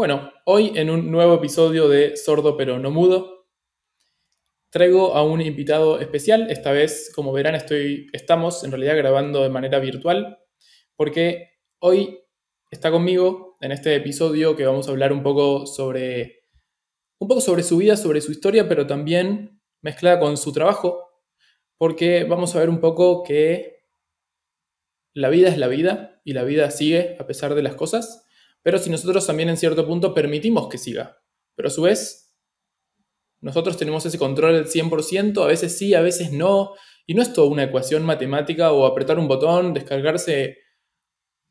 Bueno, hoy en un nuevo episodio de Sordo pero no mudo, traigo a un invitado especial. Esta vez, como verán, estoy, estamos en realidad grabando de manera virtual, porque hoy está conmigo en este episodio que vamos a hablar un poco sobre, un poco sobre su vida, sobre su historia, pero también mezclada con su trabajo, porque vamos a ver un poco que la vida es la vida y la vida sigue a pesar de las cosas pero si nosotros también en cierto punto permitimos que siga. Pero a su vez, nosotros tenemos ese control del 100%, a veces sí, a veces no. Y no es toda una ecuación matemática o apretar un botón, descargarse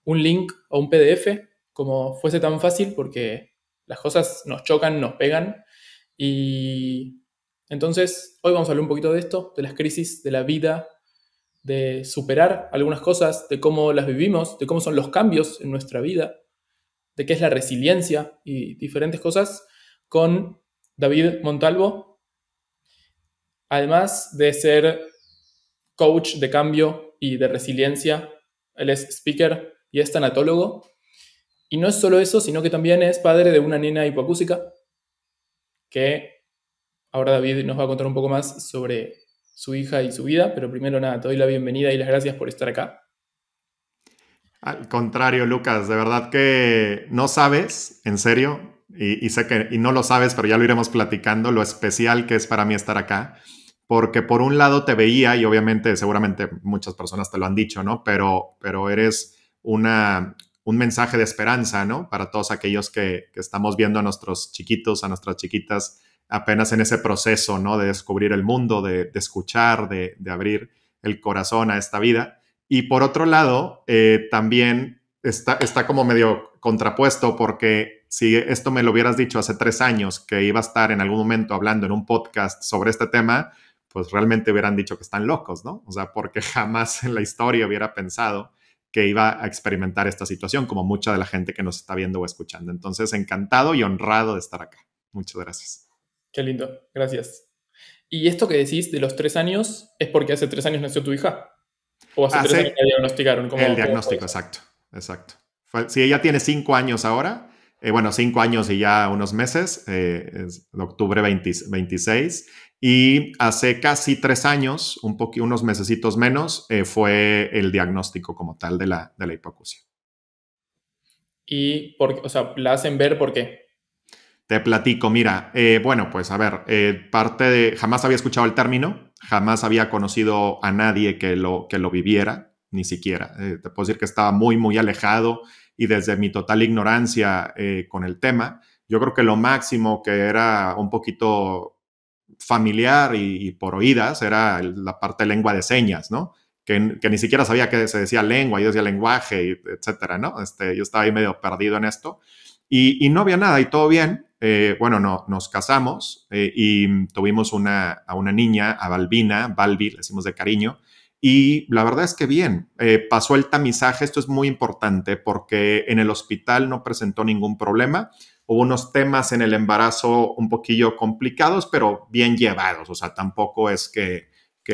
un link o un PDF, como fuese tan fácil, porque las cosas nos chocan, nos pegan. Y entonces, hoy vamos a hablar un poquito de esto, de las crisis, de la vida, de superar algunas cosas, de cómo las vivimos, de cómo son los cambios en nuestra vida de qué es la resiliencia y diferentes cosas con David Montalvo, además de ser coach de cambio y de resiliencia, él es speaker y es tanatólogo. Y no es solo eso, sino que también es padre de una nena hipoacúsica, que ahora David nos va a contar un poco más sobre su hija y su vida, pero primero nada, te doy la bienvenida y las gracias por estar acá. Al contrario, Lucas, de verdad que no sabes, en serio, y, sé que y no lo sabes, pero ya lo iremos platicando, lo especial que es para mí estar acá, porque por un lado te veía y obviamente seguramente muchas personas te lo han dicho, ¿no? Pero, pero eres una, un mensaje de esperanza, ¿no? Para todos aquellos que, que estamos viendo a nuestros chiquitos, a nuestras chiquitas, apenas en ese proceso, ¿no? De descubrir el mundo, de, de escuchar, de, de abrir el corazón a esta vida. Y por otro lado, eh, también está, está como medio contrapuesto porque si esto me lo hubieras dicho hace tres años que iba a estar en algún momento hablando en un podcast sobre este tema, pues realmente hubieran dicho que están locos, ¿no? O sea, porque jamás en la historia hubiera pensado que iba a experimentar esta situación, como mucha de la gente que nos está viendo o escuchando. Entonces, encantado y honrado de estar acá. Muchas gracias. Qué lindo, gracias. Y esto que decís de los tres años es porque hace tres años nació tu hija. O hace, tres años diagnosticaron como, El diagnóstico, pues exacto, exacto. Si ella tiene cinco años ahora, eh, bueno, cinco años y ya unos meses, eh, es octubre 26, y hace casi tres años, un unos mesecitos menos, eh, fue el diagnóstico como tal de la, de la hipoacusia. ¿Y por, o sea, la hacen ver por qué? Te platico, mira, bueno, pues a ver, parte de, jamás había escuchado el término, jamás había conocido a nadie que lo, que lo viviera, ni siquiera. Eh, te puedo decir que estaba muy, muy alejado y desde mi total ignorancia eh, con el tema, yo creo que lo máximo que era un poquito familiar y, por oídas era la parte lengua de señas, ¿no? Que, ni siquiera sabía que se decía lengua, yo decía lenguaje, etcétera, ¿no? Este, yo estaba ahí medio perdido en esto y, y no había nada y todo bien, eh, bueno, no, nos casamos eh, y tuvimos una, a una niña, a Balbina, Balbi, le decimos de cariño, y la verdad es que bien, eh, pasó el tamizaje, esto es muy importante porque en el hospital no presentó ningún problema, hubo unos temas en el embarazo un poquillo complicados, pero bien llevados, o sea, tampoco es que,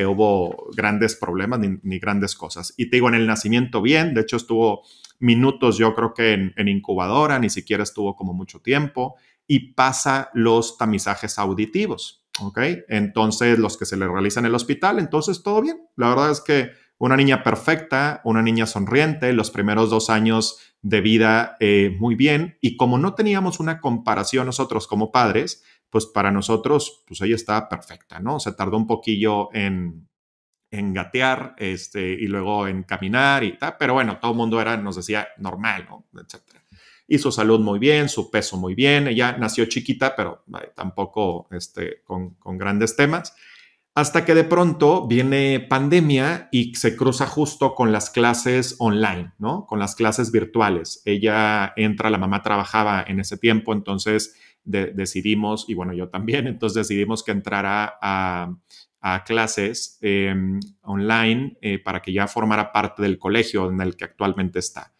hubo grandes problemas ni, grandes cosas. Y te digo, en el nacimiento bien, de hecho estuvo minutos yo creo que en incubadora, ni siquiera estuvo como mucho tiempo y pasa los tamizajes auditivos. ¿Ok? Entonces, los que se le realizan en el hospital, entonces todo bien. La verdad es que una niña perfecta, una niña sonriente, los primeros dos años de vida eh, muy bien. Y como no teníamos una comparación nosotros como padres, pues para nosotros, pues ella estaba perfecta, ¿no? Se tardó un poquillo en, en gatear este, y luego en caminar y tal, pero bueno, todo el mundo era, nos decía, normal, etcétera. Y su salud muy bien, su peso muy bien, ella nació chiquita, pero tampoco este, con, grandes temas, hasta que de pronto viene pandemia y se cruza justo con las clases online, ¿no? Con las clases virtuales. Ella entra, la mamá trabajaba en ese tiempo, entonces decidimos, y bueno, yo también, entonces decidimos que entrara a, a clases em, online eh, para que ya formara parte del colegio en el que actualmente está.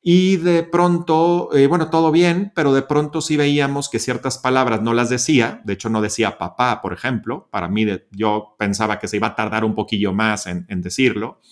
Y de pronto, eh, bueno, todo bien, pero de pronto sí veíamos que ciertas palabras no las decía. De hecho, no decía papá, por ejemplo. Para mí, yo pensaba que se iba a tardar un poquillo más en, en decirlo.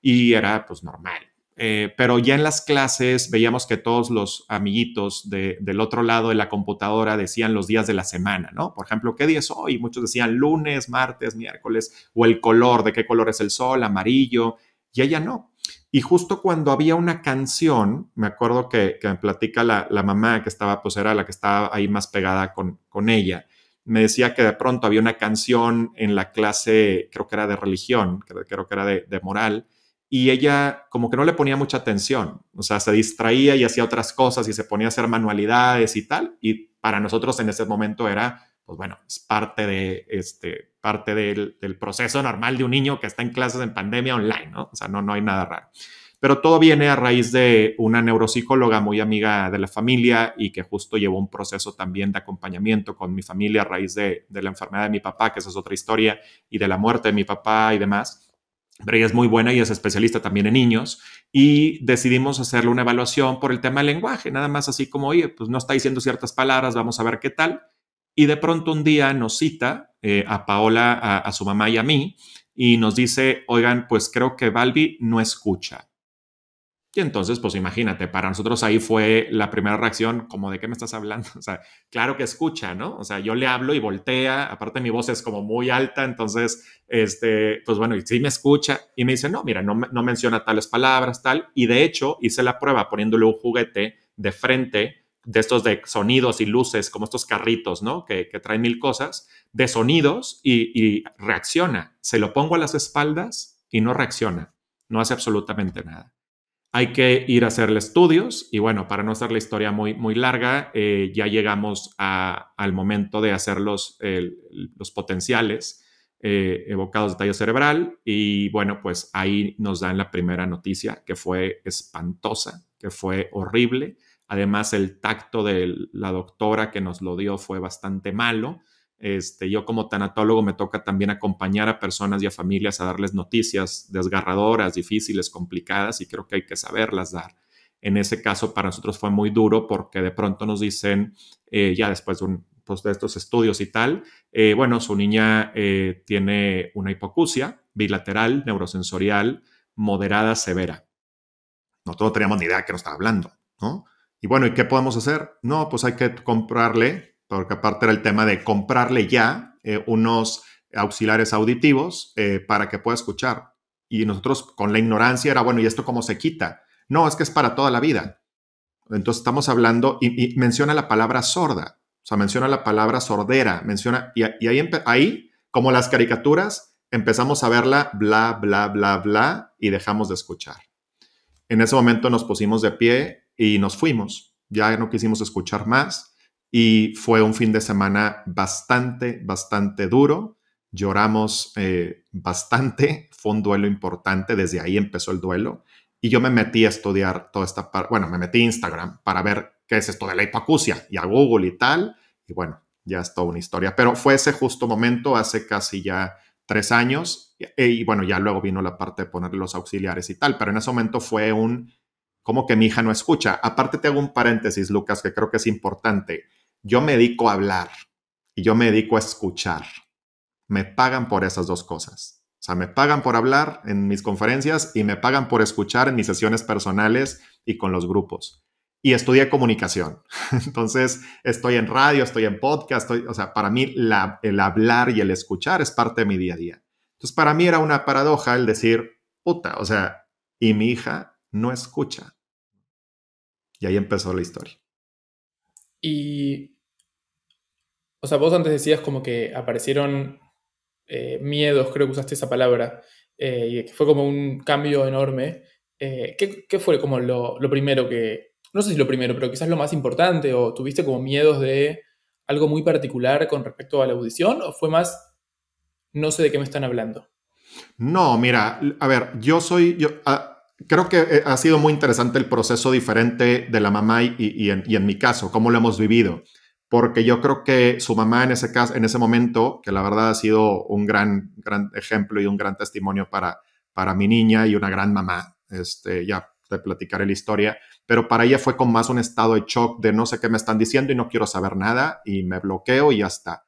Y era pues normal. Eh, pero ya en las clases veíamos que todos los amiguitos del otro lado de la computadora decían los días de la semana, ¿no? Por ejemplo, ¿qué día es hoy? Muchos decían lunes, martes, miércoles, o el color, ¿de qué color es el sol? Amarillo. Y ella no. Y justo cuando había una canción, me acuerdo que, me platica la, mamá que estaba, pues era la que estaba ahí más pegada con, ella, me decía que de pronto había una canción en la clase, creo que era de religión, creo, que era de moral, y ella como que no le ponía mucha atención, o sea, se distraía y hacía otras cosas y se ponía a hacer manualidades y tal, y para nosotros en ese momento era, pues bueno, es parte, de, este, parte del, proceso normal de un niño que está en clases en pandemia online, ¿no? O sea, no, hay nada raro. Pero todo viene a raíz de una neuropsicóloga muy amiga de la familia y que justo llevó un proceso también de acompañamiento con mi familia a raíz de, de la enfermedad de mi papá, que esa es otra historia, y de la muerte de mi papá y demás pero ella es muy buena y es especialista también en niños y decidimos hacerle una evaluación por el tema del lenguaje, nada más así como, oye, pues no está diciendo ciertas palabras, vamos a ver qué tal. Y de pronto un día nos cita eh, a Paola, a su mamá y a mí y nos dice, oigan, pues creo que Balbi no escucha. Y entonces, pues imagínate, para nosotros ahí fue la primera reacción como de qué me estás hablando. O sea, claro que escucha, ¿no? O sea, yo le hablo y voltea, aparte mi voz es como muy alta, entonces, este, pues bueno, y sí me escucha y me dice, no, mira, no, menciona tales palabras, tal. Y de hecho, hice la prueba poniéndole un juguete de frente de estos de sonidos y luces, como estos carritos, ¿no? Que, que traen mil cosas, de sonidos y reacciona. Se lo pongo a las espaldas y no reacciona, no hace absolutamente nada hay que ir a hacerle estudios y bueno, para no hacer la historia muy, larga, eh, ya llegamos al momento de hacer los, potenciales eh, evocados de tallo cerebral y bueno, pues ahí nos dan la primera noticia que fue espantosa, que fue horrible. Además, el tacto de la doctora que nos lo dio fue bastante malo. Este, yo como tanatólogo me toca también acompañar a personas y a familias a darles noticias desgarradoras, difíciles, complicadas y creo que hay que saberlas dar. En ese caso para nosotros fue muy duro porque de pronto nos dicen, eh, ya después pues, de, estos estudios y tal, eh, bueno, su niña eh, tiene una hipocucia bilateral, neurosensorial, moderada, severa. Nosotros no teníamos ni idea de qué nos estaba hablando, ¿no? Y bueno, ¿y qué podemos hacer? No, pues hay que comprarle porque aparte era el tema de comprarle ya eh, unos auxiliares auditivos eh, para que pueda escuchar. Y nosotros con la ignorancia era, bueno, ¿y esto cómo se quita? No, es que es para toda la vida. Entonces estamos hablando y, menciona la palabra sorda, o sea, menciona la palabra sordera, menciona, y, ahí, ahí, como las caricaturas, empezamos a verla bla, bla, bla, bla, y dejamos de escuchar. En ese momento nos pusimos de pie y nos fuimos. Ya no quisimos escuchar más y fue un fin de semana bastante, bastante duro. Lloramos eh, bastante, fue un duelo importante, desde ahí empezó el duelo. Y yo me metí a estudiar toda esta parte, bueno, me metí a Instagram para ver qué es esto de la hipacusia y a Google y tal. Y bueno, ya es toda una historia. Pero fue ese justo momento, hace casi ya tres años. Y, e, y bueno, ya luego vino la parte de poner los auxiliares y tal. Pero en ese momento fue un, como que mi hija no escucha. Aparte te hago un paréntesis, Lucas, que creo que es importante yo me dedico a hablar y yo me dedico a escuchar. Me pagan por esas dos cosas. O sea, me pagan por hablar en mis conferencias y me pagan por escuchar en mis sesiones personales y con los grupos. Y estudié comunicación. Entonces, estoy en radio, estoy en podcast, o sea, para mí el hablar y el escuchar es parte de mi día a día. Entonces, para mí era una paradoja el decir, puta, o sea, y mi hija no escucha. Y ahí empezó la historia. Y o sea, vos antes decías como que aparecieron eh, miedos, creo que usaste esa palabra, eh, y que fue como un cambio enorme. Eh, ¿qué, fue como lo, primero que, no sé si lo primero, pero quizás lo más importante, o tuviste como miedos de algo muy particular con respecto a la audición, o fue más, no sé de qué me están hablando? No, mira, a ver, yo soy, yo, ah, creo que ha sido muy interesante el proceso diferente de la mamá en, y en mi caso, cómo lo hemos vivido porque yo creo que su mamá en ese caso, en ese momento, que la verdad ha sido un gran, gran ejemplo y un gran testimonio para, para mi niña y una gran mamá, este, ya te platicaré la historia, pero para ella fue con más un estado de shock de no sé qué me están diciendo y no quiero saber nada y me bloqueo y ya está.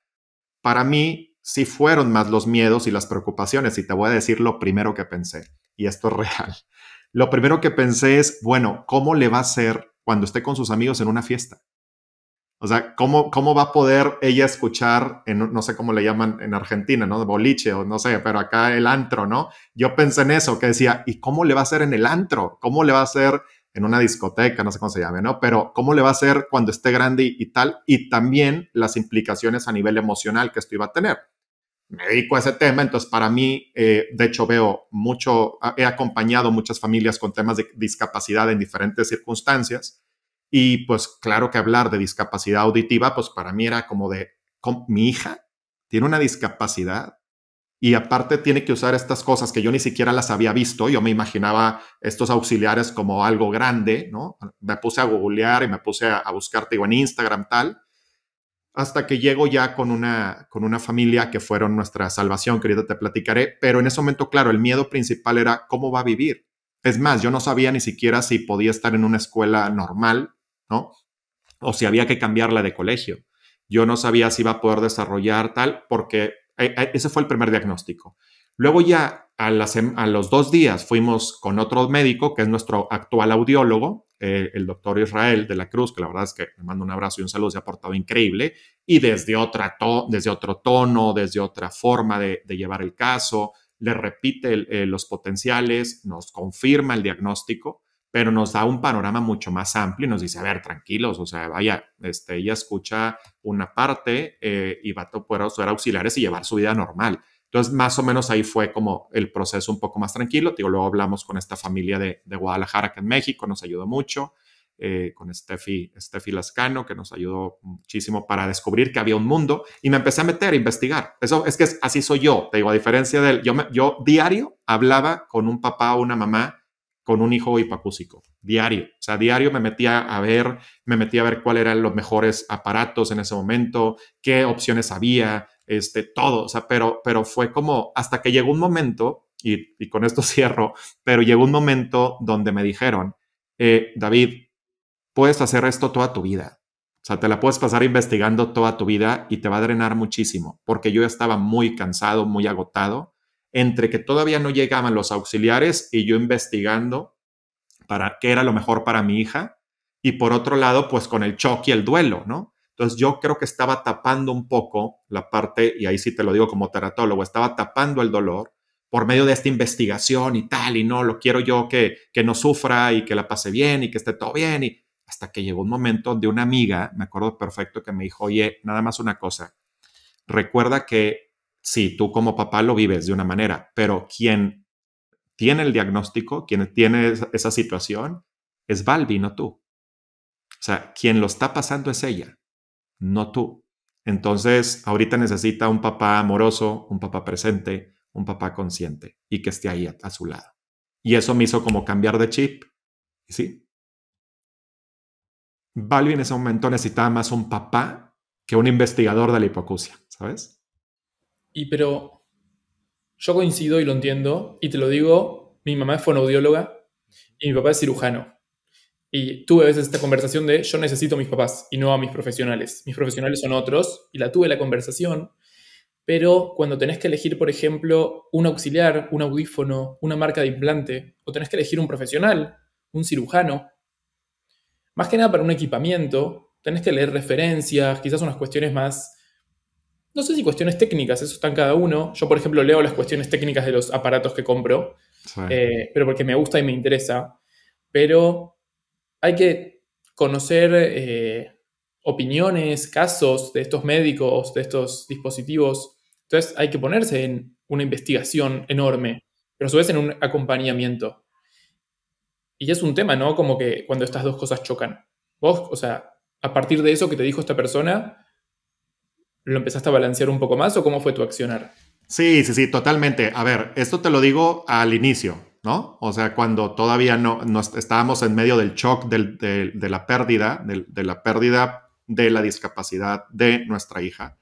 Para mí sí fueron más los miedos y las preocupaciones y te voy a decir lo primero que pensé, y esto es real. Lo primero que pensé es, bueno, ¿cómo le va a ser cuando esté con sus amigos en una fiesta? O sea, ¿cómo, ¿cómo va a poder ella escuchar, en, no sé cómo le llaman en Argentina, ¿no? Boliche o no sé, pero acá el antro, ¿no? Yo pensé en eso, que decía, ¿y cómo le va a hacer en el antro? ¿Cómo le va a hacer en una discoteca, no sé cómo se llame, ¿no? Pero cómo le va a hacer cuando esté grande y, tal, y también las implicaciones a nivel emocional que esto iba a tener. Me dedico a ese tema, entonces para mí, eh, de hecho veo mucho, he acompañado muchas familias con temas de discapacidad en diferentes circunstancias y pues claro que hablar de discapacidad auditiva, pues para mí era como de, mi hija tiene una discapacidad y aparte tiene que usar estas cosas que yo ni siquiera las había visto, yo me imaginaba estos auxiliares como algo grande, ¿no? Me puse a googlear y me puse a, buscarte en Instagram, tal, hasta que llego ya con una, con una familia que fueron nuestra salvación, querido te platicaré, pero en ese momento, claro, el miedo principal era cómo va a vivir. Es más, yo no sabía ni siquiera si podía estar en una escuela normal ¿no? O si había que cambiarla de colegio. Yo no sabía si iba a poder desarrollar tal, porque eh, eh, ese fue el primer diagnóstico. Luego ya a, los dos días fuimos con otro médico, que es nuestro actual audiólogo, eh, el doctor Israel de la Cruz, que la verdad es que le mando un abrazo y un saludo, se ha portado increíble, y desde, otra desde otro tono, desde otra forma de, llevar el caso, le repite los potenciales, nos confirma el diagnóstico pero nos da un panorama mucho más amplio y nos dice, a ver, tranquilos, o sea, vaya, este, ella escucha una parte eh, y va a poder usar auxiliares y llevar su vida normal. Entonces, más o menos ahí fue como el proceso un poco más tranquilo. Digo, luego hablamos con esta familia de, Guadalajara, que en México nos ayudó mucho, eh, con Steffi, Steffi Lascano, que nos ayudó muchísimo para descubrir que había un mundo y me empecé a meter a investigar. Eso es que así soy yo, te digo, a diferencia del, yo, yo diario hablaba con un papá o una mamá con un hijo hipacúsico, diario. O sea, diario me metía a ver, me metía a ver cuáles eran los mejores aparatos en ese momento, qué opciones había, este, todo. O sea, pero, pero fue como hasta que llegó un momento, y, con esto cierro, pero llegó un momento donde me dijeron, eh, David, puedes hacer esto toda tu vida. O sea, te la puedes pasar investigando toda tu vida y te va a drenar muchísimo, porque yo estaba muy cansado, muy agotado entre que todavía no llegaban los auxiliares y yo investigando para qué era lo mejor para mi hija, y por otro lado, pues con el choque y el duelo, ¿no? Entonces yo creo que estaba tapando un poco la parte, y ahí sí te lo digo como teratólogo, estaba tapando el dolor por medio de esta investigación y tal, y no, lo quiero yo que, que no sufra y que la pase bien y que esté todo bien. Y hasta que llegó un momento de una amiga, me acuerdo perfecto, que me dijo, oye, nada más una cosa, recuerda que sí, tú como papá lo vives de una manera, pero quien tiene el diagnóstico, quien tiene esa situación, es Balbi, no tú. O sea, quien lo está pasando es ella, no tú. Entonces, ahorita necesita un papá amoroso, un papá presente, un papá consciente y que esté ahí a, su lado. Y eso me hizo como cambiar de chip. ¿Sí? Balbi en ese momento necesitaba más un papá que un investigador de la hipoacusia, ¿sabes? Y pero yo coincido y lo entiendo, y te lo digo, mi mamá es fonoaudióloga y mi papá es cirujano. Y tuve a veces esta conversación de yo necesito a mis papás y no a mis profesionales. Mis profesionales son otros, y la tuve la conversación, pero cuando tenés que elegir, por ejemplo, un auxiliar, un audífono, una marca de implante, o tenés que elegir un profesional, un cirujano, más que nada para un equipamiento, tenés que leer referencias, quizás unas cuestiones más no sé si cuestiones técnicas, eso está en cada uno. Yo, por ejemplo, leo las cuestiones técnicas de los aparatos que compro, eh, pero porque me gusta y me interesa. Pero hay que conocer eh, opiniones, casos de estos médicos, de estos dispositivos. Entonces hay que ponerse en una investigación enorme, pero a su vez en un acompañamiento. Y es un tema, ¿no? Como que cuando estas dos cosas chocan. Vos, o sea, a partir de eso que te dijo esta persona, lo empezaste a balancear un poco más o cómo fue tu accionar? Sí, sí, sí, totalmente. A ver, esto te lo digo al inicio, ¿no? O sea, cuando todavía no, estábamos en medio del shock de, la pérdida, de, la pérdida de la discapacidad de nuestra hija.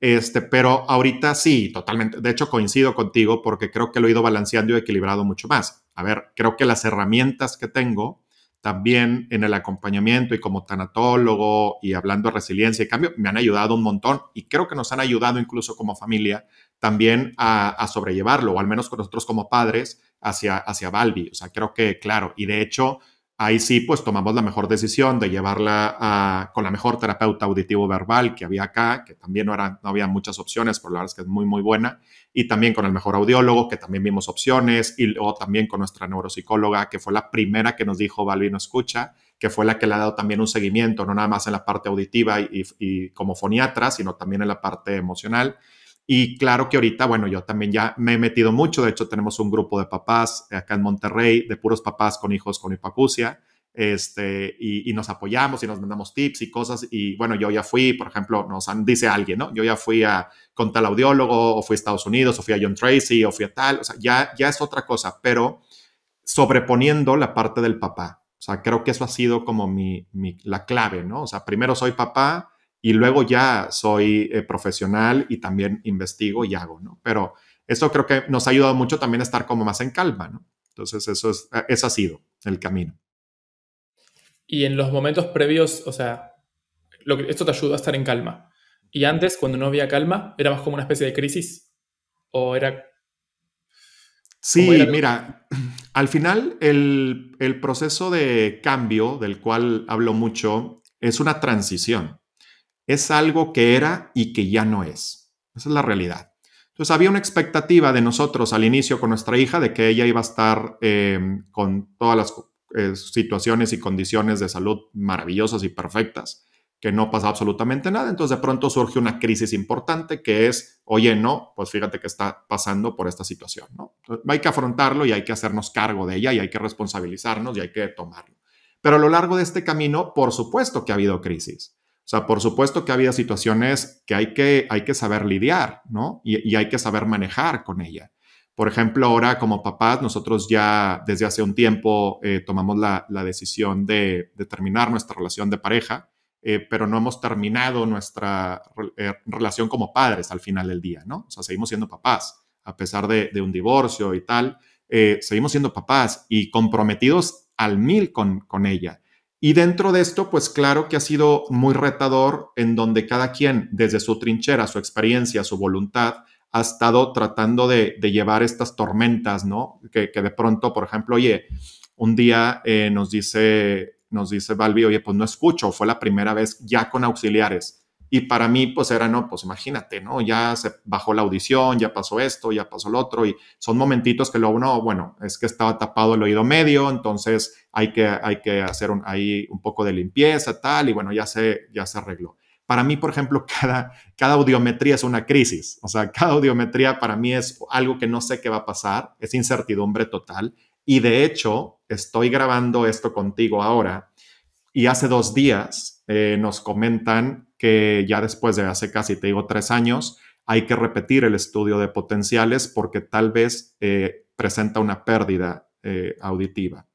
Este, pero ahorita sí, totalmente. De hecho, coincido contigo porque creo que lo he ido balanceando y equilibrado mucho más. A ver, creo que las herramientas que tengo también en el acompañamiento y como tanatólogo y hablando de resiliencia y cambio, me han ayudado un montón y creo que nos han ayudado incluso como familia también a, sobrellevarlo, o al menos con nosotros como padres, hacia, hacia Balbi. O sea, creo que, claro, y de hecho, ahí sí, pues tomamos la mejor decisión de llevarla con la mejor terapeuta auditivo verbal que había acá, que también no, había muchas opciones, pero la verdad es que es muy, muy buena, y también con el mejor audiólogo, que también vimos opciones, y luego también con nuestra neuropsicóloga, que fue la primera que nos dijo, no escucha, que fue la que le ha dado también un seguimiento, no nada más en la parte auditiva y, y como foniatra, sino también en la parte emocional. Y claro que ahorita, bueno, yo también ya me he metido mucho. De hecho, tenemos un grupo de papás acá en Monterrey, de puros papás con hijos con hipacucia. Este, y, nos apoyamos y nos mandamos tips y cosas. Y bueno, yo ya fui, por ejemplo, nos dice alguien, ¿no? Yo ya fui a con tal audiólogo, o fui a Estados Unidos, o fui a John Tracy, o fui a tal. O sea, ya, ya es otra cosa, pero sobreponiendo la parte del papá. O sea, creo que eso ha sido como mi, la clave, ¿no? O sea, primero soy papá, y luego ya soy eh, profesional y también investigo y hago, ¿no? Pero eso creo que nos ha ayudado mucho también a estar como más en calma, ¿no? Entonces, eso es, eh, ese ha sido el camino. Y en los momentos previos, o sea, esto te ayudó a estar en calma. Y antes, cuando no había calma, era más como una especie de crisis. ¿O era.? Sí, mira, al final el, el proceso de cambio, del cual hablo mucho, es una transición es algo que era y que ya no es. Esa es la realidad. Entonces había una expectativa de nosotros al inicio con nuestra hija de que ella iba a estar em, con todas las eh, situaciones y condiciones de salud maravillosas y perfectas, que no pasa absolutamente nada. Entonces de pronto surge una crisis importante que es, oye, no, pues fíjate que está pasando por esta situación. hay que afrontarlo y hay que hacernos cargo de ella y hay que responsabilizarnos y hay que tomarlo. Pero a lo largo de este camino, por supuesto que ha habido crisis. O sea, por supuesto que había situaciones que hay que, hay que saber lidiar, ¿no? Y, y hay que saber manejar con ella. Por ejemplo, ahora como papás, nosotros ya desde hace un tiempo eh, tomamos la, la decisión de, terminar nuestra relación de pareja, eh, pero no hemos terminado nuestra eh, relación como padres al final del día, ¿no? O sea, seguimos siendo papás, a pesar de, de un divorcio y tal, seguimos siendo papás y comprometidos al mil con, con ella. Y dentro de esto, pues claro que ha sido muy retador en donde cada quien, desde su trinchera, su experiencia, su voluntad, ha estado tratando de, llevar estas tormentas, ¿no? Que, de pronto, por ejemplo, oye, un día eh, nos dice, nos dice Balbi, oye, pues no escucho, fue la primera vez ya con auxiliares. Y para mí, pues era, no, pues imagínate, ¿no? Ya se bajó la audición, ya pasó esto, ya pasó lo otro, y son momentitos que luego, no, bueno, es que estaba tapado el oído medio, entonces hay que, hay que hacer un, ahí un poco de limpieza, tal, y bueno, ya se, ya se arregló. Para mí, por ejemplo, cada, cada audiometría es una crisis, o sea, cada audiometría para mí es algo que no sé qué va a pasar, es incertidumbre total, y de hecho, estoy grabando esto contigo ahora, y hace dos días eh, nos comentan que ya después de hace casi, te digo, tres años, hay que repetir el estudio de potenciales porque tal vez eh, presenta una pérdida eh, auditiva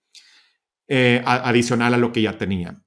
eh, adicional a lo que ya tenía.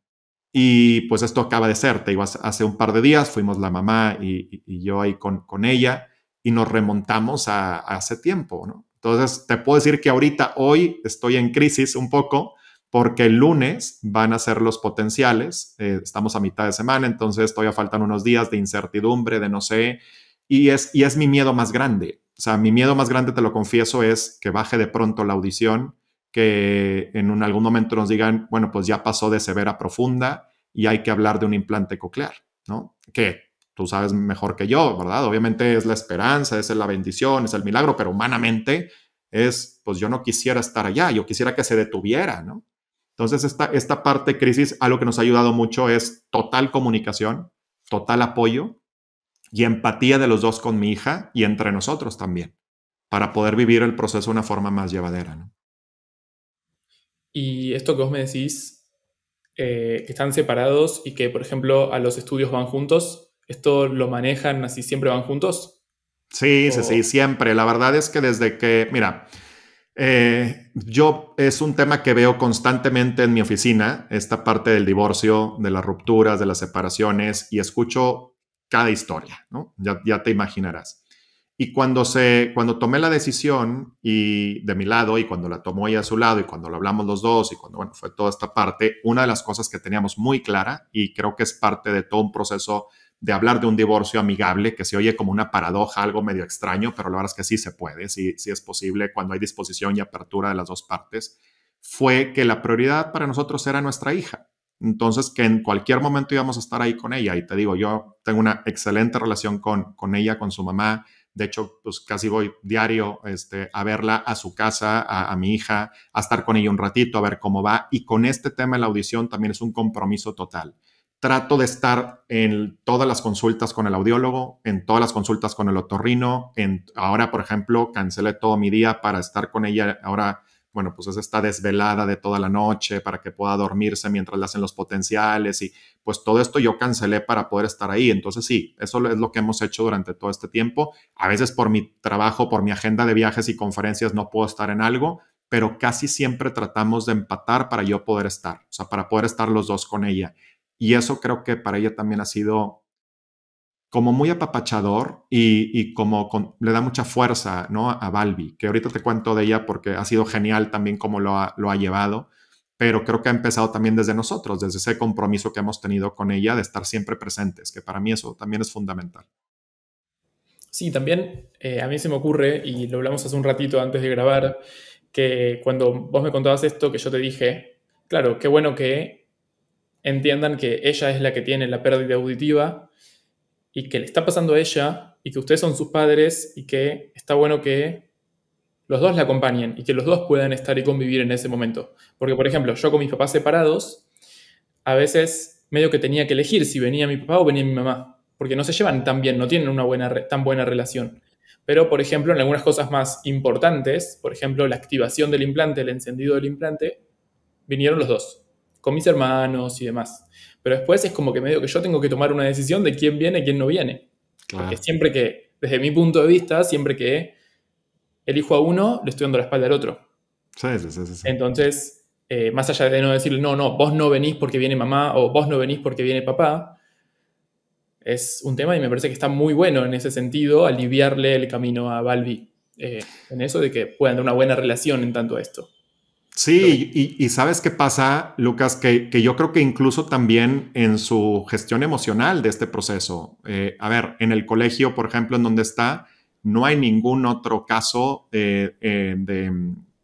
Y pues esto acaba de ser, te digo, hace un par de días fuimos la mamá y, yo ahí con, ella y nos remontamos a, hace tiempo, ¿no? Entonces, te puedo decir que ahorita, hoy, estoy en crisis un poco porque el lunes van a ser los potenciales. Eh, estamos a mitad de semana, entonces todavía faltan unos días de incertidumbre, de no sé, y es, y es mi miedo más grande. O sea, mi miedo más grande, te lo confieso, es que baje de pronto la audición, que en algún momento nos digan, bueno, pues ya pasó de severa a profunda y hay que hablar de un implante coclear, ¿no? Que tú sabes mejor que yo, ¿verdad? Obviamente es la esperanza, es la bendición, es el milagro, pero humanamente es, pues yo no quisiera estar allá, yo quisiera que se detuviera, ¿no? Entonces, esta, esta parte crisis crisis, algo que nos ha ayudado mucho es total comunicación, total apoyo y empatía de los dos con mi hija y entre nosotros también, para poder vivir el proceso de una forma más llevadera. ¿no? Y esto que vos me decís, eh, que están separados y que, por ejemplo, a los estudios van juntos, ¿esto lo manejan así, siempre van juntos? Sí, sí, sí, siempre. La verdad es que desde que, mira, eh, yo es un tema que veo constantemente en mi oficina, esta parte del divorcio, de las rupturas, de las separaciones, y escucho cada historia, ¿no? Ya, te imaginarás. Y cuando, se, cuando tomé la decisión y de mi lado, y cuando la tomó ella a su lado, y cuando lo hablamos los dos, y cuando bueno, fue toda esta parte, una de las cosas que teníamos muy clara, y creo que es parte de todo un proceso de hablar de un divorcio amigable, que se oye como una paradoja, algo medio extraño, pero la verdad es que sí se puede, sí, es posible cuando hay disposición y apertura de las dos partes, fue que la prioridad para nosotros era nuestra hija. Entonces, que en cualquier momento íbamos a estar ahí con ella. Y te digo, yo tengo una excelente relación con, con ella, con su mamá. De hecho, pues casi voy diario este, a verla a su casa, a, a, mi hija, a estar con ella un ratito, a ver cómo va. Y con este tema de la audición también es un compromiso total trato de estar en todas las consultas con el audiólogo, en todas las consultas con el otorrino, en, ahora, por ejemplo, cancelé todo mi día para estar con ella, ahora, bueno, pues es esta desvelada de toda la noche para que pueda dormirse mientras le hacen los potenciales y pues todo esto yo cancelé para poder estar ahí. Entonces sí, eso es lo que hemos hecho durante todo este tiempo. A veces por mi trabajo, por mi agenda de viajes y conferencias no puedo estar en algo, pero casi siempre tratamos de empatar para yo poder estar, o sea, para poder estar los dos con ella. Y eso creo que para ella también ha sido como muy apapachador y, como le da mucha fuerza ¿no? a Balbi, que ahorita te cuento de ella porque ha sido genial también cómo lo ha, lo ha llevado, pero creo que ha empezado también desde nosotros, desde ese compromiso que hemos tenido con ella de estar siempre presentes, que para mí eso también es fundamental. Sí, también eh, a mí se me ocurre, y lo hablamos hace un ratito antes de grabar, que cuando vos me contabas esto, que yo te dije, claro, qué bueno que entiendan que ella es la que tiene la pérdida auditiva y que le está pasando a ella y que ustedes son sus padres y que está bueno que los dos la acompañen y que los dos puedan estar y convivir en ese momento. Porque, por ejemplo, yo con mis papás separados, a veces medio que tenía que elegir si venía mi papá o venía mi mamá, porque no se llevan tan bien, no tienen una buena, tan buena relación. Pero, por ejemplo, en algunas cosas más importantes, por ejemplo, la activación del implante, el encendido del implante, vinieron los dos con mis hermanos y demás. Pero después es como que medio que yo tengo que tomar una decisión de quién viene y quién no viene. Porque siempre que, desde mi punto de vista, siempre que elijo a uno, le estoy dando la espalda al otro. Sí, Entonces, eh, más allá de no decirle, no, no, vos no venís porque viene mamá o vos no venís porque viene papá, es un tema y me parece que está muy bueno en ese sentido aliviarle el camino a Balbi. Eh, en eso de que puedan tener una buena relación en tanto a esto. Sí, y, sabes qué pasa, Lucas, que, yo creo que incluso también en su gestión emocional de este proceso, eh, a ver, en el colegio, por ejemplo, en donde está, no hay ningún otro caso de, eh,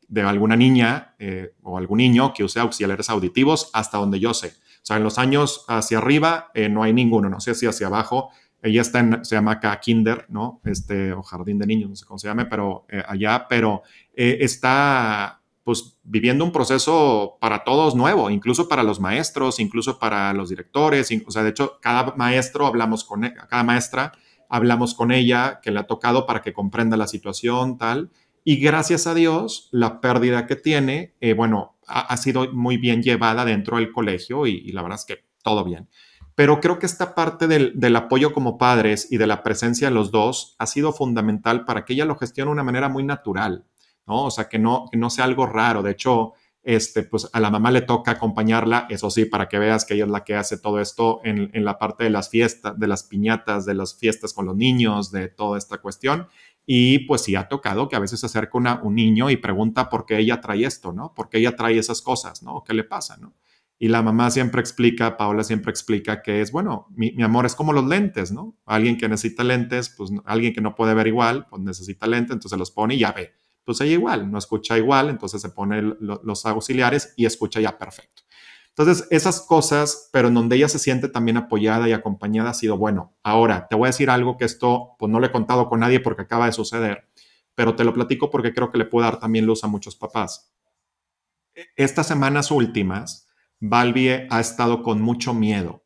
de, alguna niña eh, o algún niño que use auxiliares auditivos hasta donde yo sé. O sea, en los años hacia arriba no hay ninguno, no sé si hacia abajo. Ella está en, se llama acá Kinder, ¿no? Este, o Jardín de Niños, no sé cómo se llame, pero allá, pero está pues viviendo un proceso para todos nuevo, incluso para los maestros, incluso para los directores, o sea, de hecho, cada maestro hablamos con, e, cada maestra hablamos con ella, que le ha tocado para que comprenda la situación, tal, y gracias a Dios, la pérdida que tiene, eh, bueno, ha, sido muy bien llevada dentro del colegio y, la verdad es que todo bien. Pero creo que esta parte del, del apoyo como padres y de la presencia de los dos ha sido fundamental para que ella lo gestione de una manera muy natural, ¿no? O sea, que no, no sea algo raro. De hecho, este, pues a la mamá le toca acompañarla, eso sí, para que veas que ella es la que hace todo esto en, la parte de las fiestas, de las piñatas, de las fiestas con los niños, de toda esta cuestión. Y pues sí ha tocado que a veces se acerca un niño y pregunta por qué ella trae esto, ¿no? ¿Por qué ella trae esas cosas, ¿no? ¿Qué le pasa, ¿no? Y la mamá siempre explica, Paola siempre explica que es, bueno, mi, amor es como los lentes, ¿no? Alguien que necesita lentes, pues alguien que no puede ver igual, pues necesita lentes, entonces los pone y ya ve pues ella igual, no escucha igual, entonces se pone los auxiliares y escucha ya perfecto. Entonces, esas cosas, pero en donde ella se siente también apoyada y acompañada, ha sido bueno. Ahora, te voy a decir algo que esto, pues no le he contado con nadie porque acaba de suceder, pero te lo platico porque creo que le puedo dar también luz a muchos papás. E, estas semanas últimas, Balbie ha estado con mucho miedo,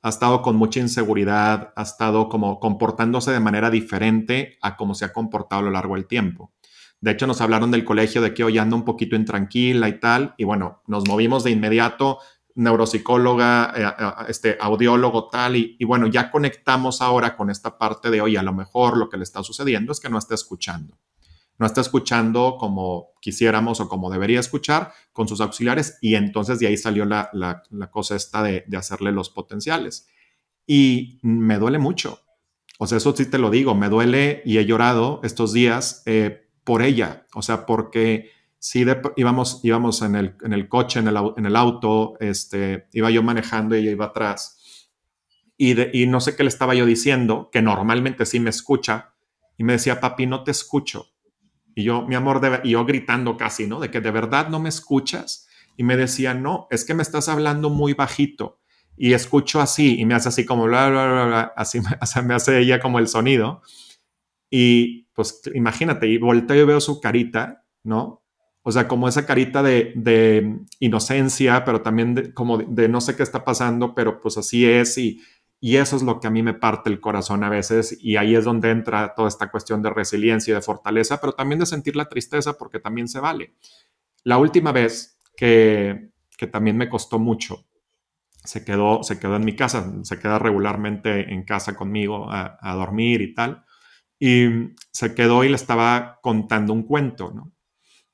ha estado con mucha inseguridad, ha estado como comportándose de manera diferente a como se ha comportado a lo largo del tiempo. De hecho, nos hablaron del colegio de que hoy anda un poquito intranquila y tal. Y bueno, nos movimos de inmediato, neuropsicóloga, eh, este, audiólogo tal. Y, bueno, ya conectamos ahora con esta parte de, hoy a lo mejor lo que le está sucediendo es que no está escuchando. No está escuchando como quisiéramos o como debería escuchar con sus auxiliares. Y entonces de ahí salió la, cosa esta de, hacerle los potenciales. Y me duele mucho. O sea, eso sí te lo digo, me duele y he llorado estos días eh, por ella, o sea, porque si íbamos, íbamos en, el, en el coche, en el, auto, este, iba yo manejando y ella iba atrás. Y, de, y no sé qué le estaba yo diciendo, que normalmente sí me escucha, y me decía, papi, no te escucho. Y yo, mi amor, de, y yo gritando casi, ¿no? De que de verdad no me escuchas. Y me decía, no, es que me estás hablando muy bajito. Y escucho así, y me hace así como, bla, bla, bla, bla, así me hace ella como el sonido. Y, pues imagínate, y volteo y veo su carita, ¿no? O sea, como esa carita de, de inocencia, pero también de, como de, no sé qué está pasando, pero pues así es y, y eso es lo que a mí me parte el corazón a veces y ahí es donde entra toda esta cuestión de resiliencia y de fortaleza, pero también de sentir la tristeza porque también se vale. La última vez que, que también me costó mucho, se quedó, se quedó en mi casa, se queda regularmente en casa conmigo a, a dormir y tal y mm, se quedó y le estaba contando un cuento, ¿no?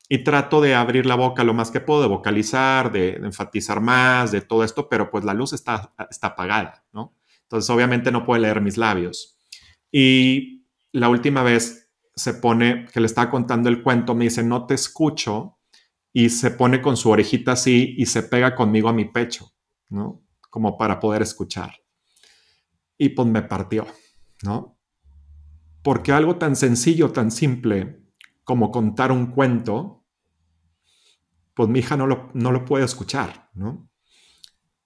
Y trato de abrir la boca lo más que puedo, de vocalizar, de, enfatizar más, de todo esto, pero pues la luz está, está apagada, ¿no? Entonces obviamente no puede leer mis labios. Y la última vez se pone, que le estaba contando el cuento, me dice, no te escucho, y se pone con su orejita así y se pega conmigo a mi pecho, ¿no? Como para poder escuchar. Y pues me partió, ¿no? porque algo tan sencillo, tan simple como contar un cuento, pues mi hija no lo, no puede escuchar, ¿no?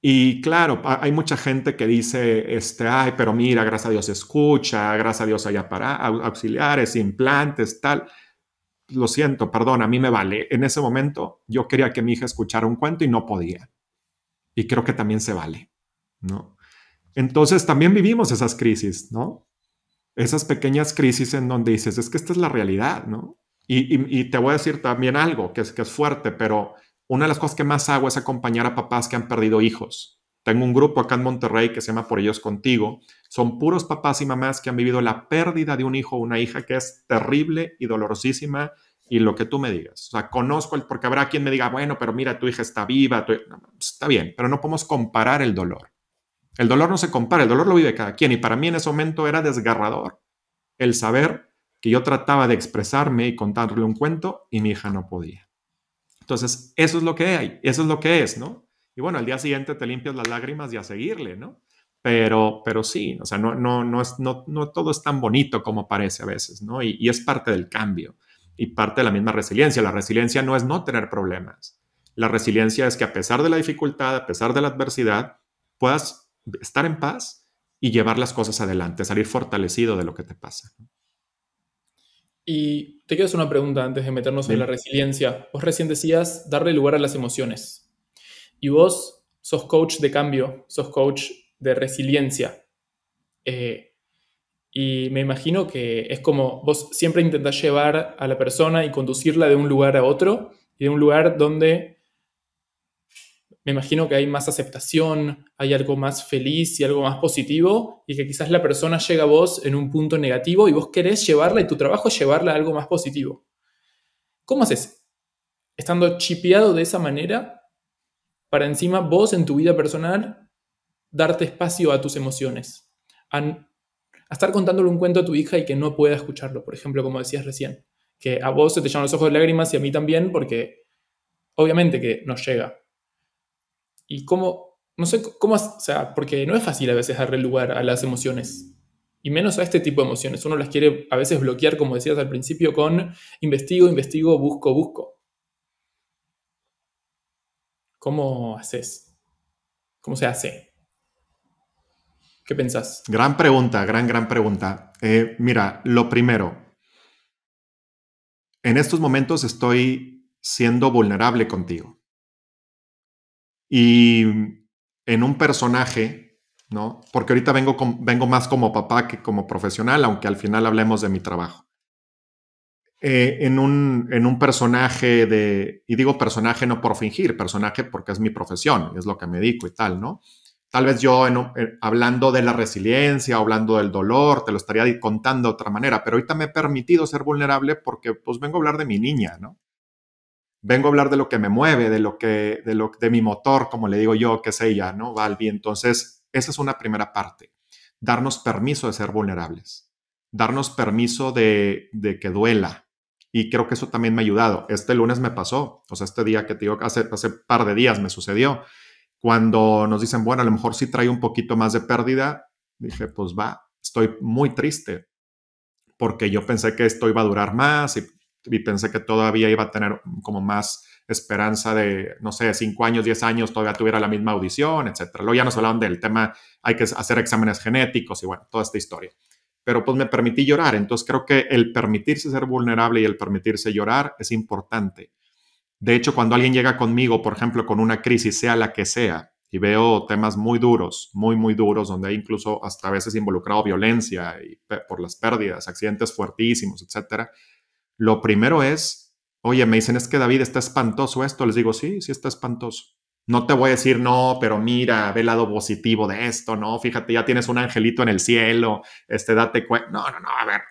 Y claro, hay mucha gente que dice, este, ay, pero mira, gracias a Dios escucha, gracias a Dios para auxiliares, implantes, tal. Lo siento, perdón, a mí me vale. En ese momento yo quería que mi hija escuchara un cuento y no podía. Y creo que también se vale, ¿no? Entonces también vivimos esas crisis, ¿no? esas pequeñas crisis en donde dices, es que esta es la realidad, ¿no? Y, te voy a decir también algo que es, que es fuerte, pero una de las cosas que más hago es acompañar a papás que han perdido hijos. Tengo un grupo acá en Monterrey que se llama Por ellos contigo. Son puros papás y mamás que han vivido la pérdida de un hijo o una hija que es terrible y dolorosísima y lo que tú me digas. O sea, conozco el, porque habrá quien me diga, bueno, pero mira, tu hija está viva, está bien, pero no podemos comparar el dolor. El dolor no se compara, el dolor lo vive cada quien y para mí en ese momento era desgarrador el saber que yo trataba de expresarme y contarle un cuento y mi hija no podía. Entonces, eso es lo que hay, eso es lo que es, ¿no? Y bueno, al día siguiente te limpias las lágrimas y a seguirle, ¿no? Pero, pero sí, o sea, no, no, no, es, no, no todo es tan bonito como parece a veces, ¿no? Y, y es parte del cambio y parte de la misma resiliencia. La resiliencia no es no tener problemas. La resiliencia es que a pesar de la dificultad, a pesar de la adversidad, puedas estar en paz y llevar las cosas adelante, salir fortalecido de lo que te pasa. Y te quiero hacer una pregunta antes de meternos en la resiliencia. Vos recién decías darle lugar a las emociones. Y vos sos coach de cambio, sos coach de resiliencia. Eh, y me imagino que es como vos siempre intentas llevar a la persona y conducirla de un lugar a otro y de un lugar donde me imagino que hay más aceptación, hay algo más feliz y algo más positivo, y que quizás la persona llega a vos en un punto negativo y vos querés llevarla y tu trabajo es llevarla a algo más positivo. ¿Cómo haces? Estando chipeado de esa manera, para encima vos en tu vida personal, darte espacio a tus emociones, a, estar contándole un cuento a tu hija y que no pueda escucharlo, por ejemplo, como decías recién, que a vos se te llaman los ojos de lágrimas y a mí también, porque obviamente que nos llega, y cómo, no sé, cómo, o sea, porque no es fácil a veces darle lugar a las emociones, y menos a este tipo de emociones. Uno las quiere a veces bloquear, como decías al principio, con investigo, investigo, busco, busco. ¿Cómo haces? ¿Cómo se hace? ¿Qué pensás? Gran pregunta, gran, gran pregunta. Eh, mira, lo primero, en estos momentos estoy siendo vulnerable contigo y en un personaje, ¿no? Porque ahorita vengo, vengo más como papá que como profesional, aunque al final hablemos de mi trabajo. Eh, en, un, personaje de, y digo personaje no por fingir, personaje porque es mi profesión, es lo que me dedico y tal, ¿no? Tal vez yo hablando de la resiliencia, hablando del dolor, te lo estaría contando de otra manera, pero ahorita me he permitido ser vulnerable porque pues vengo a hablar de mi niña, ¿no? vengo a hablar de lo que me mueve, de lo que, de lo, de mi motor, como le digo yo, que es ella, ¿no? Valvi. Entonces, esa es una primera parte. Darnos permiso de ser vulnerables. Darnos permiso de, de que duela. Y creo que eso también me ha ayudado. Este lunes me pasó, o sea, este día que te digo, hace, hace par de días me sucedió. Cuando nos dicen, bueno, a lo mejor sí trae un poquito más de pérdida, dije, pues va, estoy muy triste, porque yo pensé que esto iba a durar más y y pensé que todavía iba a tener como más esperanza de, no sé, cinco años, 10 años, todavía tuviera la misma audición, etcétera. Luego ya nos hablaban del tema, hay que hacer exámenes genéticos y bueno, toda esta historia. Pero pues me permití llorar, entonces creo que el permitirse ser vulnerable y el permitirse llorar es importante. De hecho, cuando alguien llega conmigo, por ejemplo, con una crisis, sea la que sea, y veo temas muy duros, muy, muy duros, donde hay incluso hasta a veces involucrado violencia y por las pérdidas, accidentes fuertísimos, etcétera, lo primero es, oye, me dicen es que David está espantoso esto. Les digo, sí, sí está espantoso. No te voy a decir, no, pero mira, ve el lado positivo de esto, no, fíjate, ya tienes un angelito en el cielo, este, date cuenta. No, no, no, a ver.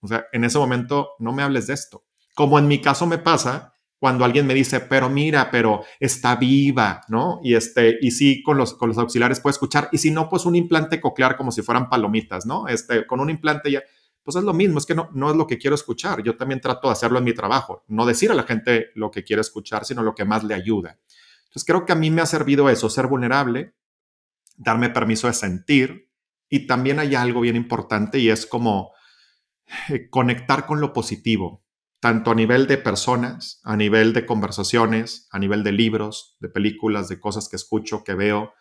O sea, en ese momento no me hables de esto. Como en mi caso me pasa, cuando alguien me dice, pero mira, pero está viva, ¿no? Y este, y sí, con los, con los auxiliares puede escuchar, y si no, pues un implante coclear como si fueran palomitas, ¿no? Este, con un implante ya, pues es lo mismo, es que no, es lo que quiero escuchar. Yo también trato de hacerlo en mi trabajo, no decir a la gente lo que quiere escuchar, sino lo que más le ayuda. Entonces creo que a mí me ha servido eso, ser vulnerable, darme permiso de sentir y también hay algo bien importante y es como eh, conectar con lo positivo, tanto a nivel de personas, a nivel de conversaciones, a nivel de libros, de películas, de cosas que escucho, que veo,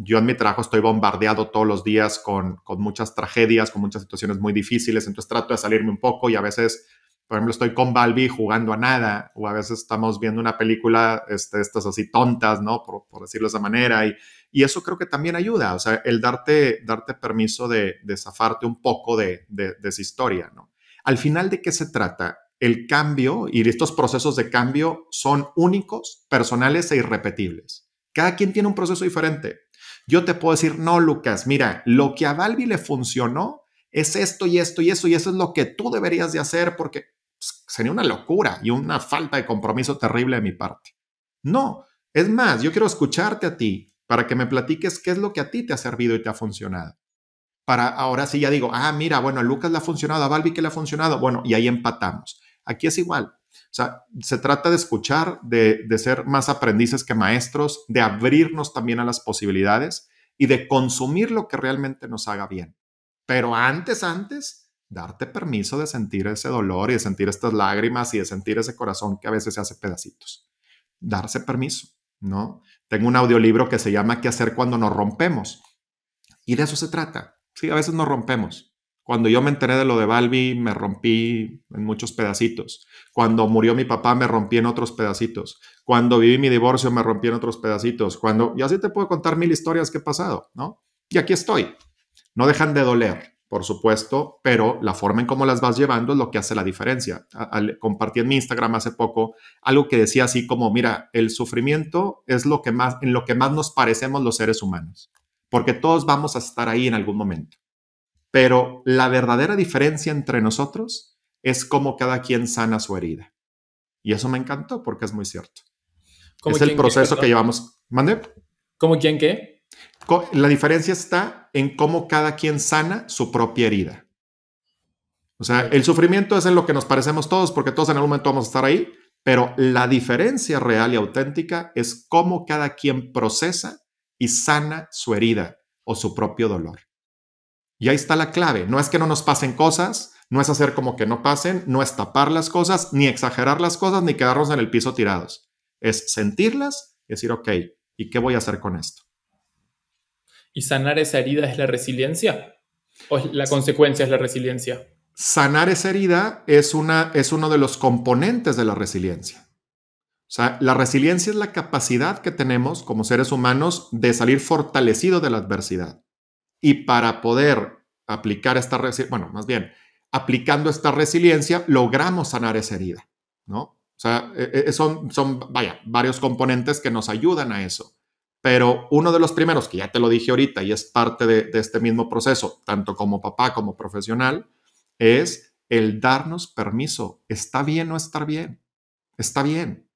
yo en mi trabajo estoy bombardeado todos los días con, con, muchas tragedias, con muchas situaciones muy difíciles, entonces trato de salirme un poco y a veces, por ejemplo, estoy con Balbi jugando a nada o a veces estamos viendo una película, este, estas así tontas, ¿no? Por, decirlo de esa manera. Y, y, eso creo que también ayuda, o sea, el darte, darte permiso de, zafarte un poco de, de esa historia, ¿no? Al final, ¿de qué se trata? El cambio y estos procesos de cambio son únicos, personales e irrepetibles. Cada quien tiene un proceso diferente yo te puedo decir, no, Lucas, mira, lo que a Balbi le funcionó es esto y esto y eso, y eso es lo que tú deberías de hacer porque pues, sería una locura y una falta de compromiso terrible de mi parte. No, es más, yo quiero escucharte a ti para que me platiques qué es lo que a ti te ha servido y te ha funcionado. Para ahora sí ya digo, ah, mira, bueno, a Lucas le ha funcionado, a Balbi que le ha funcionado, bueno, y ahí empatamos. Aquí es igual, o sea, se trata de escuchar, de, ser más aprendices que maestros, de abrirnos también a las posibilidades y de consumir lo que realmente nos haga bien. Pero antes, antes, darte permiso de sentir ese dolor y de sentir estas lágrimas y de sentir ese corazón que a veces se hace pedacitos. Darse permiso, ¿no? Tengo un audiolibro que se llama ¿Qué hacer cuando nos rompemos? Y de eso se trata. Sí, a veces nos rompemos. Cuando yo me enteré de lo de Balbi, me rompí en muchos pedacitos. Cuando murió mi papá me rompí en otros pedacitos. Cuando viví mi divorcio me rompí en otros pedacitos. Cuando y así te puedo contar mil historias que he pasado, ¿no? Y aquí estoy. No dejan de doler, por supuesto, pero la forma en cómo las vas llevando es lo que hace la diferencia. compartí en mi Instagram hace poco algo que decía así como, mira, el sufrimiento es lo que más en lo que más nos parecemos los seres humanos, porque todos vamos a estar ahí en algún momento. Pero la verdadera diferencia entre nosotros es como cada quien sana su herida. Y eso me encantó porque es muy cierto. es el proceso que llevamos. ¿Mande? ¿Cómo quién qué? La diferencia está en cómo cada quien sana su propia herida. O sea, el sufrimiento es en lo que nos parecemos todos porque todos en algún momento vamos a estar ahí, pero la diferencia real y auténtica es cómo cada quien procesa y sana su herida o su propio dolor. Y ahí está la clave. No es que no nos pasen cosas, no es hacer como que no pasen, no es tapar las cosas, ni exagerar las cosas, ni quedarnos en el piso tirados. Es sentirlas y decir, ok, ¿y qué voy a hacer con esto? ¿Y sanar esa herida es la resiliencia? ¿O la consecuencia es la resiliencia? Sanar esa herida es, una, es uno de los componentes de la resiliencia. O sea, la resiliencia es la capacidad que tenemos como seres humanos de salir fortalecido de la adversidad. Y para poder aplicar esta resiliencia, bueno, más bien, aplicando esta resiliencia, logramos sanar esa herida, ¿no? O sea, e, e, e, son, son, vaya, varios componentes que nos ayudan a eso. Pero uno de los primeros, que ya te lo dije ahorita y es parte de, este mismo proceso, tanto como papá como profesional, es el darnos permiso. Está bien no estar bien. Está bien.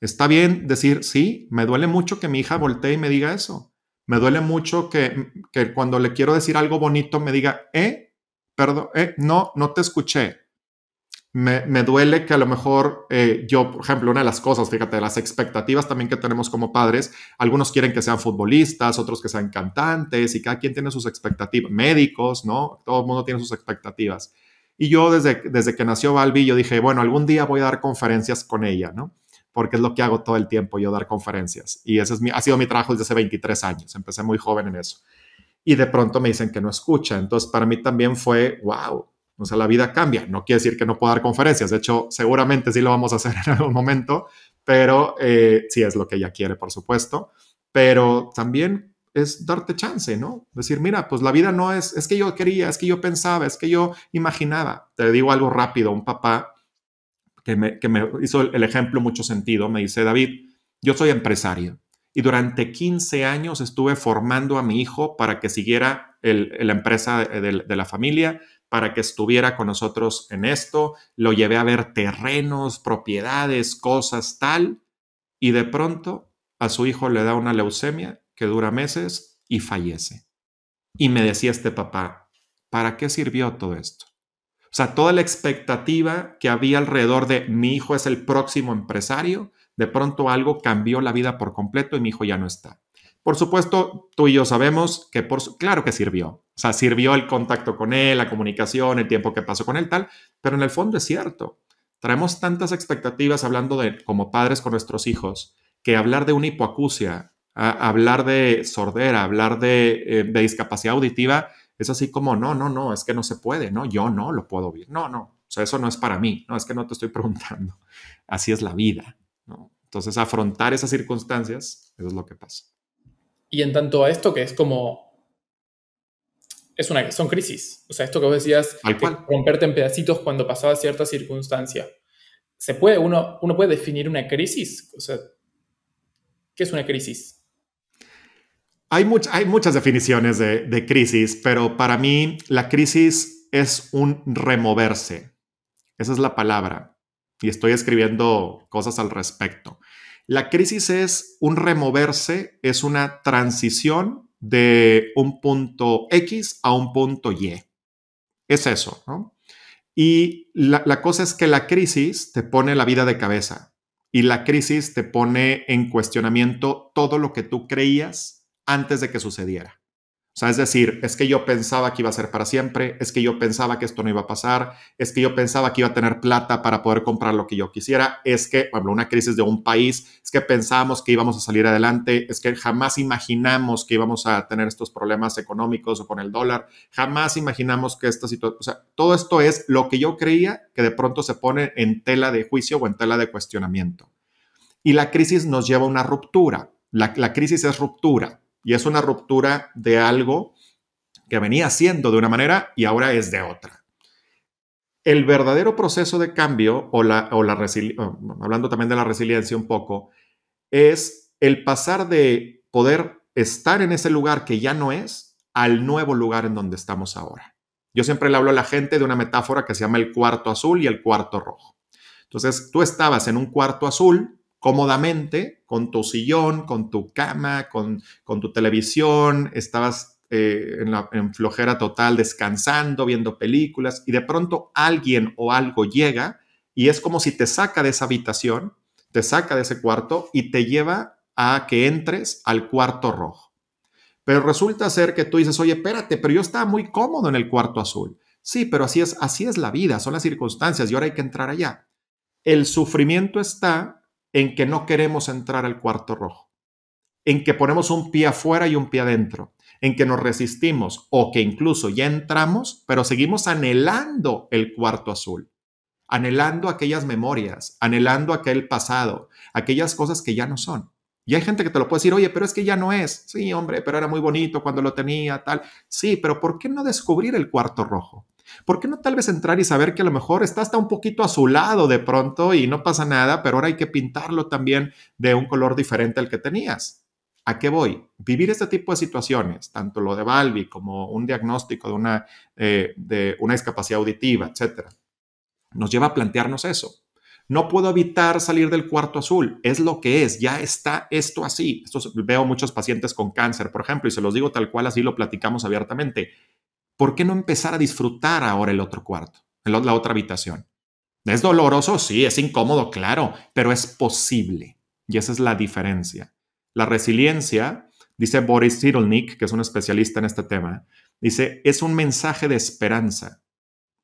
Está bien decir, sí, me duele mucho que mi hija voltee y me diga eso. Me duele mucho que, que cuando le quiero decir algo bonito me diga, eh, perdón, eh, no, no te escuché. Me, duele que a lo mejor eh, yo, por ejemplo, una de las cosas, fíjate, las expectativas también que tenemos como padres, algunos quieren que sean futbolistas, otros que sean cantantes y cada quien tiene sus expectativas, médicos, ¿no? Todo el mundo tiene sus expectativas. Y yo desde, desde que nació Balbi, yo dije, bueno, algún día voy a dar conferencias con ella, ¿no? Porque es lo que hago todo el tiempo, yo dar conferencias. Y ese es mi, ha sido mi trabajo desde hace 23 años, empecé muy joven en eso y de pronto me dicen que no escucha. Entonces, para mí también fue, wow, o sea, la vida cambia. No quiere decir que no pueda dar conferencias. De hecho, seguramente sí lo vamos a hacer en algún momento, pero eh, sí es lo que ella quiere, por supuesto. Pero también es darte chance, ¿no? Decir, mira, pues la vida no es, es que yo quería, es que yo pensaba, es que yo imaginaba. Te digo algo rápido, un papá que me, que me hizo el ejemplo mucho sentido, me dice, David, yo soy empresario y durante 15 años estuve formando a mi hijo para que siguiera la empresa de, de la familia, para que estuviera con nosotros en esto, lo llevé a ver terrenos, propiedades, cosas tal, y de pronto a su hijo le da una leucemia que dura meses y fallece. Y me decía este papá, ¿para qué sirvió todo esto? O sea, toda la expectativa que había alrededor de mi hijo es el próximo empresario, de pronto algo cambió la vida por completo y mi hijo ya no está. Por supuesto, tú y yo sabemos que, por, claro que sirvió. O sea, sirvió el contacto con él, la comunicación, el tiempo que pasó con él, tal, pero en el fondo es cierto. Traemos tantas expectativas hablando de como padres con nuestros hijos, que hablar de una hipoacusia, hablar de sordera, hablar de, eh, de discapacidad auditiva, es así como, no, no, no, es que no se puede, no, yo no lo puedo oír, no, no, o sea, eso no es para mí, no, es que no te estoy preguntando. Así es la vida. Entonces, afrontar esas circunstancias, eso es lo que pasa. Y en tanto a esto que es como... Es una, son crisis. O sea, esto que vos decías, romperte en pedacitos cuando pasaba cierta circunstancia. ¿Se puede, uno, uno puede definir una crisis? ¿qué es una crisis? Hay, hay muchas definiciones de, de crisis, pero para mí la crisis es un removerse. Esa es la palabra y estoy escribiendo cosas al respecto. La crisis es un removerse, es una transición de un punto X a un punto Y. Es eso, ¿no? Y la, la, cosa es que la crisis te pone la vida de cabeza y la crisis te pone en cuestionamiento todo lo que tú creías antes de que sucediera. O sea, es decir, es que yo pensaba que iba a ser para siempre, es que yo pensaba que esto no iba a pasar, es que yo pensaba que iba a tener plata para poder comprar lo que yo quisiera, es que, por una crisis de un país, es que pensábamos que íbamos a salir adelante, es que jamás imaginamos que íbamos a tener estos problemas económicos o con el dólar, jamás imaginamos que esta situación, o sea, todo esto es lo que yo creía que de pronto se pone en tela de juicio o en tela de cuestionamiento. Y la crisis nos lleva a una ruptura. La, la crisis es ruptura y es una ruptura de algo que venía siendo de una manera y ahora es de otra. El verdadero proceso de cambio, o la, o la hablando también de la resiliencia un poco, es el pasar de poder estar en ese lugar que ya no es al nuevo lugar en donde estamos ahora. Yo siempre le hablo a la gente de una metáfora que se llama el cuarto azul y el cuarto rojo. Entonces, tú estabas en un cuarto azul cómodamente con tu sillón, con tu cama, con, tu televisión, estabas eh, en, la, flojera total descansando, viendo películas y de pronto alguien o algo llega y es como si te saca de esa habitación, te saca de ese cuarto y te lleva a que entres al cuarto rojo. Pero resulta ser que tú dices, oye, espérate, pero yo estaba muy cómodo en el cuarto azul. Sí, pero así es, así es la vida, son las circunstancias y ahora hay que entrar allá. El sufrimiento está en que no queremos entrar al cuarto rojo, en que ponemos un pie afuera y un pie adentro, en que nos resistimos o que incluso ya entramos, pero seguimos anhelando el cuarto azul, anhelando aquellas memorias, anhelando aquel pasado, aquellas cosas que ya no son. Y hay gente que te lo puede decir, oye, pero es que ya no es. Sí, hombre, pero era muy bonito cuando lo tenía, tal. Sí, pero ¿por qué no descubrir el cuarto rojo? ¿por qué no tal vez entrar y saber que a lo mejor está hasta un poquito azulado de pronto y no pasa nada, pero ahora hay que pintarlo también de un color diferente al que tenías? ¿A qué voy? Vivir este tipo de situaciones, tanto lo de Balbi como un diagnóstico de una, eh, de una discapacidad auditiva, etcétera, nos lleva a plantearnos eso. No puedo evitar salir del cuarto azul, es lo que es, ya está esto así. Esto veo muchos pacientes con cáncer, por ejemplo, y se los digo tal cual, así lo platicamos abiertamente. ¿por qué no empezar a disfrutar ahora el otro cuarto, la otra habitación? ¿Es doloroso? Sí, es incómodo, claro, pero es posible. Y esa es la diferencia. La resiliencia, dice Boris Sirulnik, que es un especialista en este tema, dice, es un mensaje de esperanza,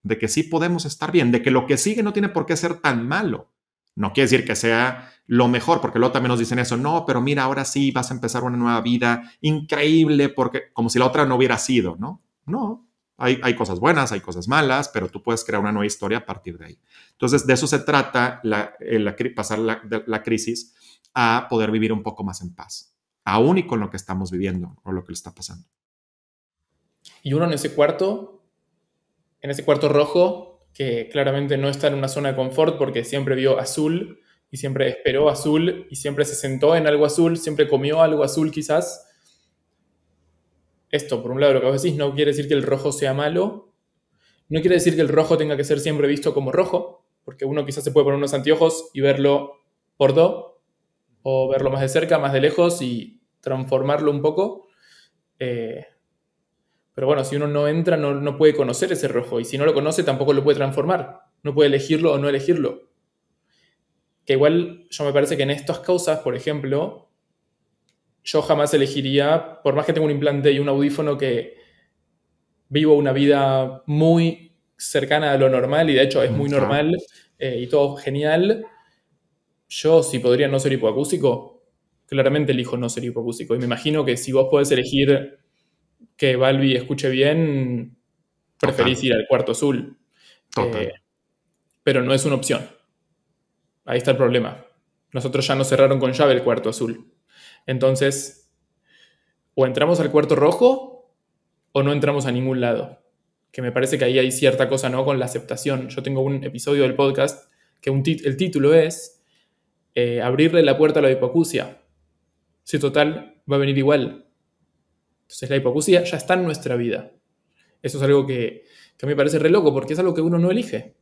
de que sí podemos estar bien, de que lo que sigue no tiene por qué ser tan malo. No quiere decir que sea lo mejor, porque luego también nos dicen eso, no, pero mira, ahora sí vas a empezar una nueva vida increíble, porque como si la otra no hubiera sido, ¿no? No, hay, cosas buenas, hay cosas malas, pero tú puedes crear una nueva historia a partir de ahí. Entonces, de eso se trata, pasar la, crisis a poder vivir un poco más en paz, aún y con lo que estamos viviendo o lo que le está pasando. Y uno en ese cuarto, en ese cuarto rojo, que claramente no está en una zona de confort porque siempre vio azul y siempre esperó azul y siempre se sentó en algo azul, siempre comió algo azul quizás esto, por un lado, lo que vos decís, no quiere decir que el rojo sea malo, no quiere decir que el rojo tenga que ser siempre visto como rojo, porque uno quizás se puede poner unos anteojos y verlo por dos. o verlo más de cerca, más de lejos y transformarlo un poco. Eh, pero bueno, si uno no entra, no, no, puede conocer ese rojo, y si no lo conoce, tampoco lo puede transformar, no puede elegirlo o no elegirlo. Que igual yo me parece que en estas causas, por ejemplo, yo jamás elegiría, por más que tenga un implante y un audífono que vivo una vida muy cercana a lo normal y de hecho es muy normal eh, y todo genial, yo si podría no ser hipoacúsico, claramente elijo no ser hipoacústico. Y me imagino que si vos podés elegir que Balbi escuche bien, preferís ir al cuarto azul. Total. Eh, pero no es una opción. Ahí está el problema. Nosotros ya nos cerraron con llave el cuarto azul. Entonces, o entramos al cuarto rojo o no entramos a ningún lado. Que me parece que ahí hay cierta cosa, ¿no? Con la aceptación. Yo tengo un episodio del podcast que el título es eh, Abrirle la puerta a la hipocucia. Si total, va a venir igual. Entonces la hipocucia ya está en nuestra vida. Eso es algo que, que me parece re loco porque es algo que uno no elige.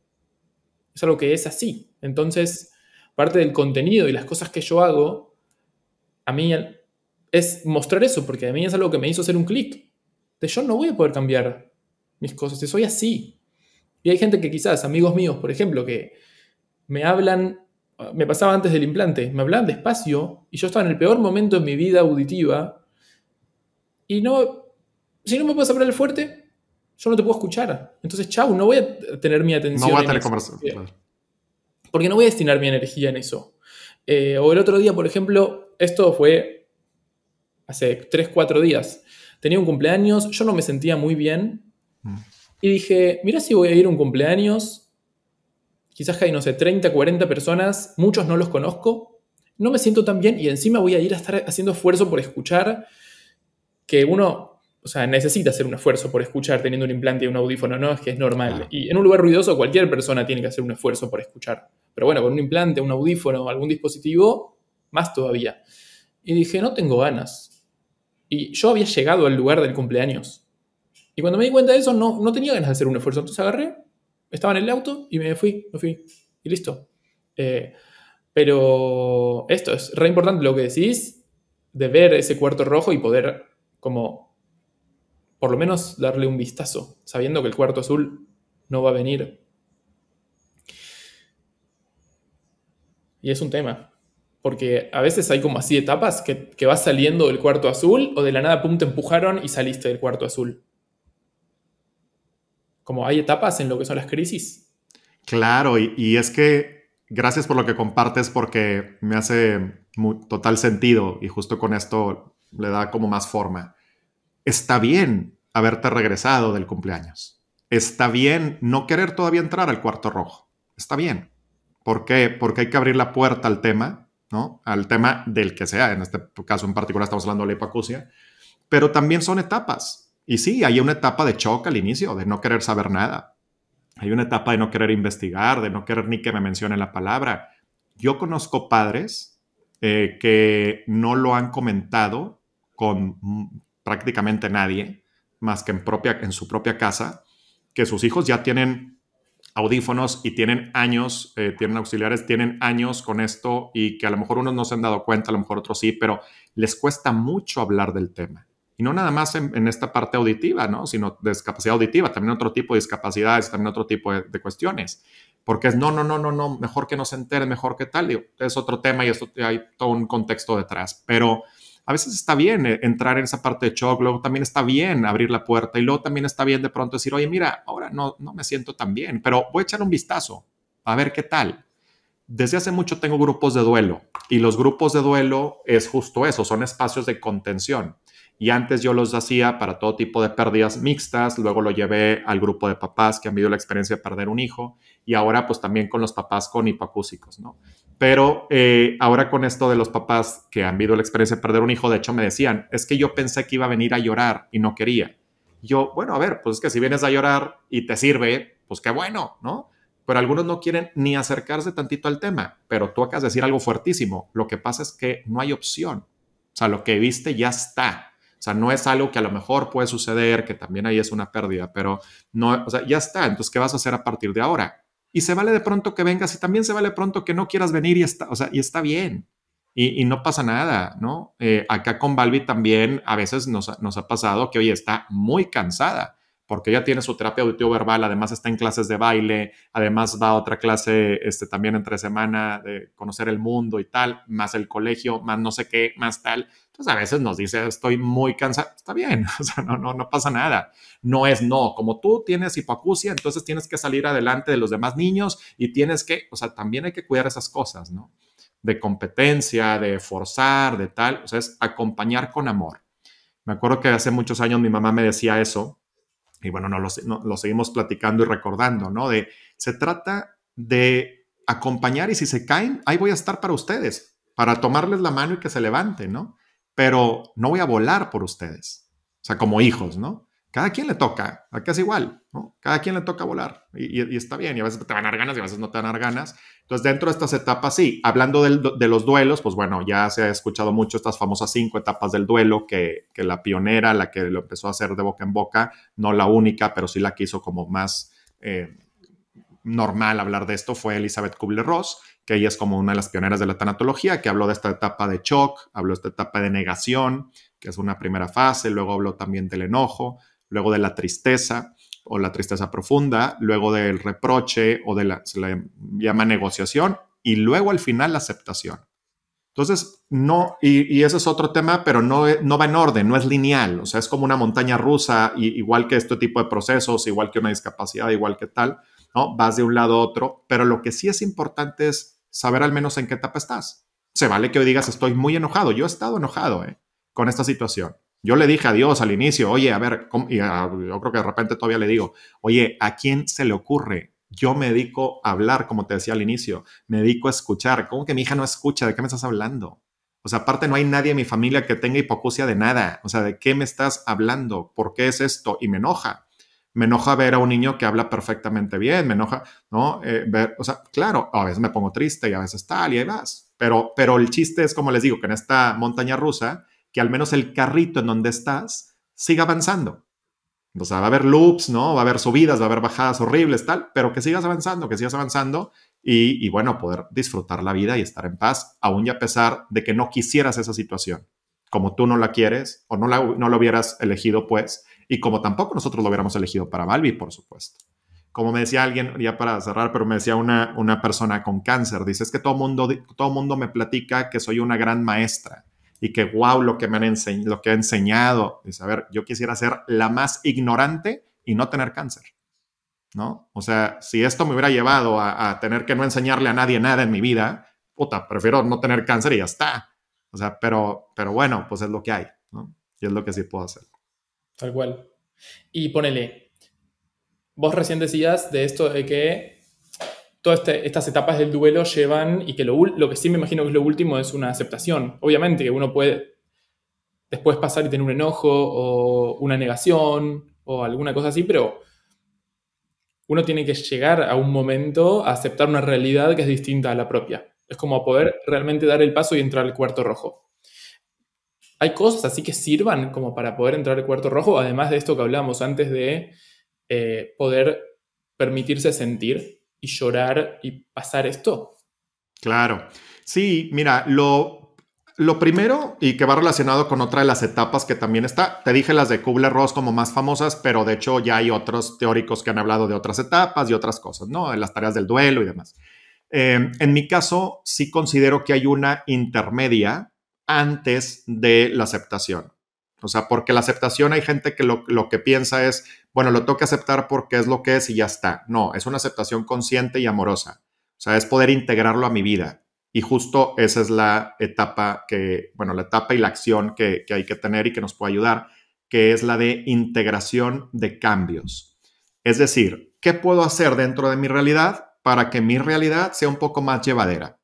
Es algo que es así. Entonces, parte del contenido y las cosas que yo hago a mí es mostrar eso, porque a mí es algo que me hizo hacer un clic. De yo no voy a poder cambiar mis cosas, si soy así. Y hay gente que quizás, amigos míos, por ejemplo, que me hablan, me pasaba antes del implante, me hablaban despacio y yo estaba en el peor momento de mi vida auditiva y no, si no me puedes hablar fuerte, yo no te puedo escuchar. Entonces, chau, no voy a tener mi atención. No voy a Porque no voy a destinar mi energía en eso. Eh, o el otro día, por ejemplo, esto fue hace 3, 4 días. Tenía un cumpleaños, yo no me sentía muy bien. Mm. Y dije, mira si voy a ir a un cumpleaños, quizás hay, no sé, 30, 40 personas, muchos no los conozco, no me siento tan bien y encima voy a ir a estar haciendo esfuerzo por escuchar, que uno, o sea, necesita hacer un esfuerzo por escuchar teniendo un implante y un audífono, no, es que es normal. Y en un lugar ruidoso cualquier persona tiene que hacer un esfuerzo por escuchar. Pero bueno, con un implante, un audífono, algún dispositivo, más todavía. Y dije, no tengo ganas. Y yo había llegado al lugar del cumpleaños. Y cuando me di cuenta de eso, no, tenía ganas de hacer un esfuerzo. Entonces agarré, estaba en el auto y me fui, me fui. Y listo. Eh, pero esto es re importante lo que decís, de ver ese cuarto rojo y poder como por lo menos darle un vistazo, sabiendo que el cuarto azul no va a venir. Y es un tema porque a veces hay como así etapas que, vas saliendo del cuarto azul o de la nada, punto te empujaron y saliste del cuarto azul. Como hay etapas en lo que son las crisis. Claro, y, es que gracias por lo que compartes porque me hace total sentido y justo con esto le da como más forma. Está bien haberte regresado del cumpleaños. Está bien no querer todavía entrar al cuarto rojo. Está bien. ¿Por qué? Porque hay que abrir la puerta al tema al tema del que sea, en este caso en particular estamos hablando de la hipacusia, pero también son etapas. Y sí, hay una etapa de choque al inicio, de no querer saber nada. Hay una etapa de no querer investigar, de no querer ni que me mencionen la palabra. Yo conozco padres eh, que no lo han comentado con prácticamente nadie, más que en, propia, en su propia casa, que sus hijos ya tienen audífonos y tienen años, eh, tienen auxiliares, tienen años con esto y que a lo mejor unos no se han dado cuenta, a lo mejor otros sí, pero les cuesta mucho hablar del tema. Y no nada más en, esta parte auditiva, ¿no? Sino de discapacidad auditiva, también otro tipo de discapacidades, también otro tipo de, cuestiones. Porque es, no, no, no, no, no, mejor que no se entere, mejor que tal. es otro tema y esto hay todo un contexto detrás. Pero a veces está bien eh, entrar en esa parte de shock, luego también está bien abrir la puerta y luego también está bien de pronto decir, oye, mira, ahora no, no me siento tan bien, pero voy a echar un vistazo a ver qué tal. Desde hace mucho tengo grupos de duelo y los grupos de duelo es justo eso, son espacios de contención. Y antes yo los hacía para todo tipo de pérdidas mixtas, luego lo llevé al grupo de papás que han vivido la experiencia de perder un hijo y ahora pues también con los papás con hipacúsicos, ¿no? Pero eh, ahora con esto de los papás que han vivido la experiencia de perder un hijo, de hecho me decían, es que yo pensé que iba a venir a llorar y no quería. Yo, bueno, a ver, pues es que si vienes a llorar y te sirve, pues qué bueno, ¿no? Pero algunos no quieren ni acercarse tantito al tema, pero tú acabas de decir algo fuertísimo. Lo que pasa es que no hay opción. O sea, lo que viste ya está. O sea, no es algo que a lo mejor puede suceder, que también ahí es una pérdida, pero no, o sea, ya está. Entonces, ¿qué vas a hacer a partir de ahora? y se vale de pronto que vengas y también se vale de pronto que no quieras venir y está, y está bien. Y, no pasa nada, ¿no? Eh, acá con Balbi también a veces nos, ha pasado que, hoy está muy cansada porque ya tiene su terapia auditivo verbal, además está en clases de baile, además va a otra clase este, también entre semana de conocer el mundo y tal, más el colegio, más no sé qué, más tal. Entonces pues, a veces nos dice, estoy muy cansado, está bien, o sea, no, no, no pasa nada. No es no, como tú tienes hipoacusia, entonces tienes que salir adelante de los demás niños y tienes que, o sea, también hay que cuidar esas cosas, ¿no? De competencia, de forzar, de tal, o sea, es acompañar con amor. Me acuerdo que hace muchos años mi mamá me decía eso, y bueno, lo seguimos platicando y recordando, ¿no? De, se trata de acompañar y si se caen, ahí voy a estar para ustedes, para tomarles la mano y que se levanten, ¿no? pero no voy a volar por ustedes. O sea, como hijos, ¿no? Cada quien le toca, acá es igual, ¿no? Cada quien le toca volar y, está bien, y a veces te van a dar ganas y a veces no te van a dar ganas. Entonces, dentro de estas etapas, sí, hablando de los duelos, pues bueno, ya se ha escuchado mucho estas famosas cinco etapas del duelo, que, la pionera, la que lo empezó a hacer de boca en boca, no la única, pero sí la que hizo como más eh, normal hablar de esto, fue Elizabeth Kubler-Ross que ella es como una de las pioneras de la tanatología, que habló de esta etapa de shock, habló de esta etapa de negación, que es una primera fase, luego habló también del enojo, luego de la tristeza o la tristeza profunda, luego del reproche o de la, se le llama negociación, y luego al final la aceptación. Entonces, no, y, y, ese es otro tema, pero no, no va en orden, no es lineal, o sea, es como una montaña rusa, igual que este tipo de procesos, igual que una discapacidad, igual que tal, ¿no? Vas de un lado a otro, pero lo que sí es importante es saber al menos en qué etapa estás. Se vale que hoy digas, estoy muy enojado. Yo he estado enojado ¿eh? con esta situación. Yo le dije a Dios al inicio, oye, a ver, ah, yo creo que de repente todavía le digo, oye, ¿a quién se le ocurre? Yo me dedico a hablar, como te decía al inicio, me dedico a escuchar. ¿Cómo que mi hija no escucha? ¿De qué me estás hablando? O sea, aparte no hay nadie en mi familia que tenga hipocucia de nada. O sea, ¿de qué me estás hablando? ¿Por qué es esto? Y me enoja me enoja ver a un niño que habla perfectamente bien, me enoja, ¿no? Eh, ver, o sea, claro, a veces me pongo triste y a veces tal y ahí vas. Pero, pero el chiste es, como les digo, que en esta montaña rusa, que al menos el carrito en donde estás siga avanzando. O sea, va a haber loops, ¿no? Va a haber subidas, va a haber bajadas horribles, tal, pero que sigas avanzando, que sigas avanzando y, bueno, poder disfrutar la vida y estar en paz, aún y a pesar de que no quisieras esa situación, como tú no la quieres o no no la hubieras elegido, pues, y como tampoco nosotros lo hubiéramos elegido para Balbi, por supuesto. Como me decía alguien, ya para cerrar, pero me decía una, una persona con cáncer, dice, es que todo mundo, todo mundo me platica que soy una gran maestra y que wow lo que me han enseñado, lo que he enseñado. Dice, a ver, yo quisiera ser la más ignorante y no tener cáncer, ¿no? O sea, si esto me hubiera llevado a, tener que no enseñarle a nadie nada en mi vida, puta, prefiero no tener cáncer y ya está. O sea, pero, pero bueno, pues es lo que hay, ¿no? Y es lo que sí puedo hacer. Tal cual. Y ponele, vos recién decías de esto de que todas este, estas etapas del duelo llevan y que lo, lo que sí me imagino que es lo último es una aceptación. Obviamente que uno puede después pasar y tener un enojo o una negación o alguna cosa así, pero uno tiene que llegar a un momento a aceptar una realidad que es distinta a la propia. Es como poder realmente dar el paso y entrar al cuarto rojo hay cosas así que sirvan como para poder entrar al cuarto rojo, además de esto que hablamos antes de eh, poder permitirse sentir y llorar y pasar esto. Claro. Sí, mira, lo, lo primero y que va relacionado con otra de las etapas que también está, te dije las de Kubler-Ross como más famosas, pero de hecho ya hay otros teóricos que han hablado de otras etapas y otras cosas, ¿no? De las tareas del duelo y demás. Eh, en mi caso, sí considero que hay una intermedia antes de la aceptación. O sea, porque la aceptación hay gente que lo, que piensa es, bueno, lo tengo aceptar porque es lo que es y ya está. No, es una aceptación consciente y amorosa. O sea, es poder integrarlo a mi vida. Y justo esa es la etapa que, bueno, la etapa y la acción que hay que tener y que nos puede ayudar, que es la de integración de cambios. Es decir, ¿qué puedo hacer dentro de mi realidad para que mi realidad sea un poco más llevadera?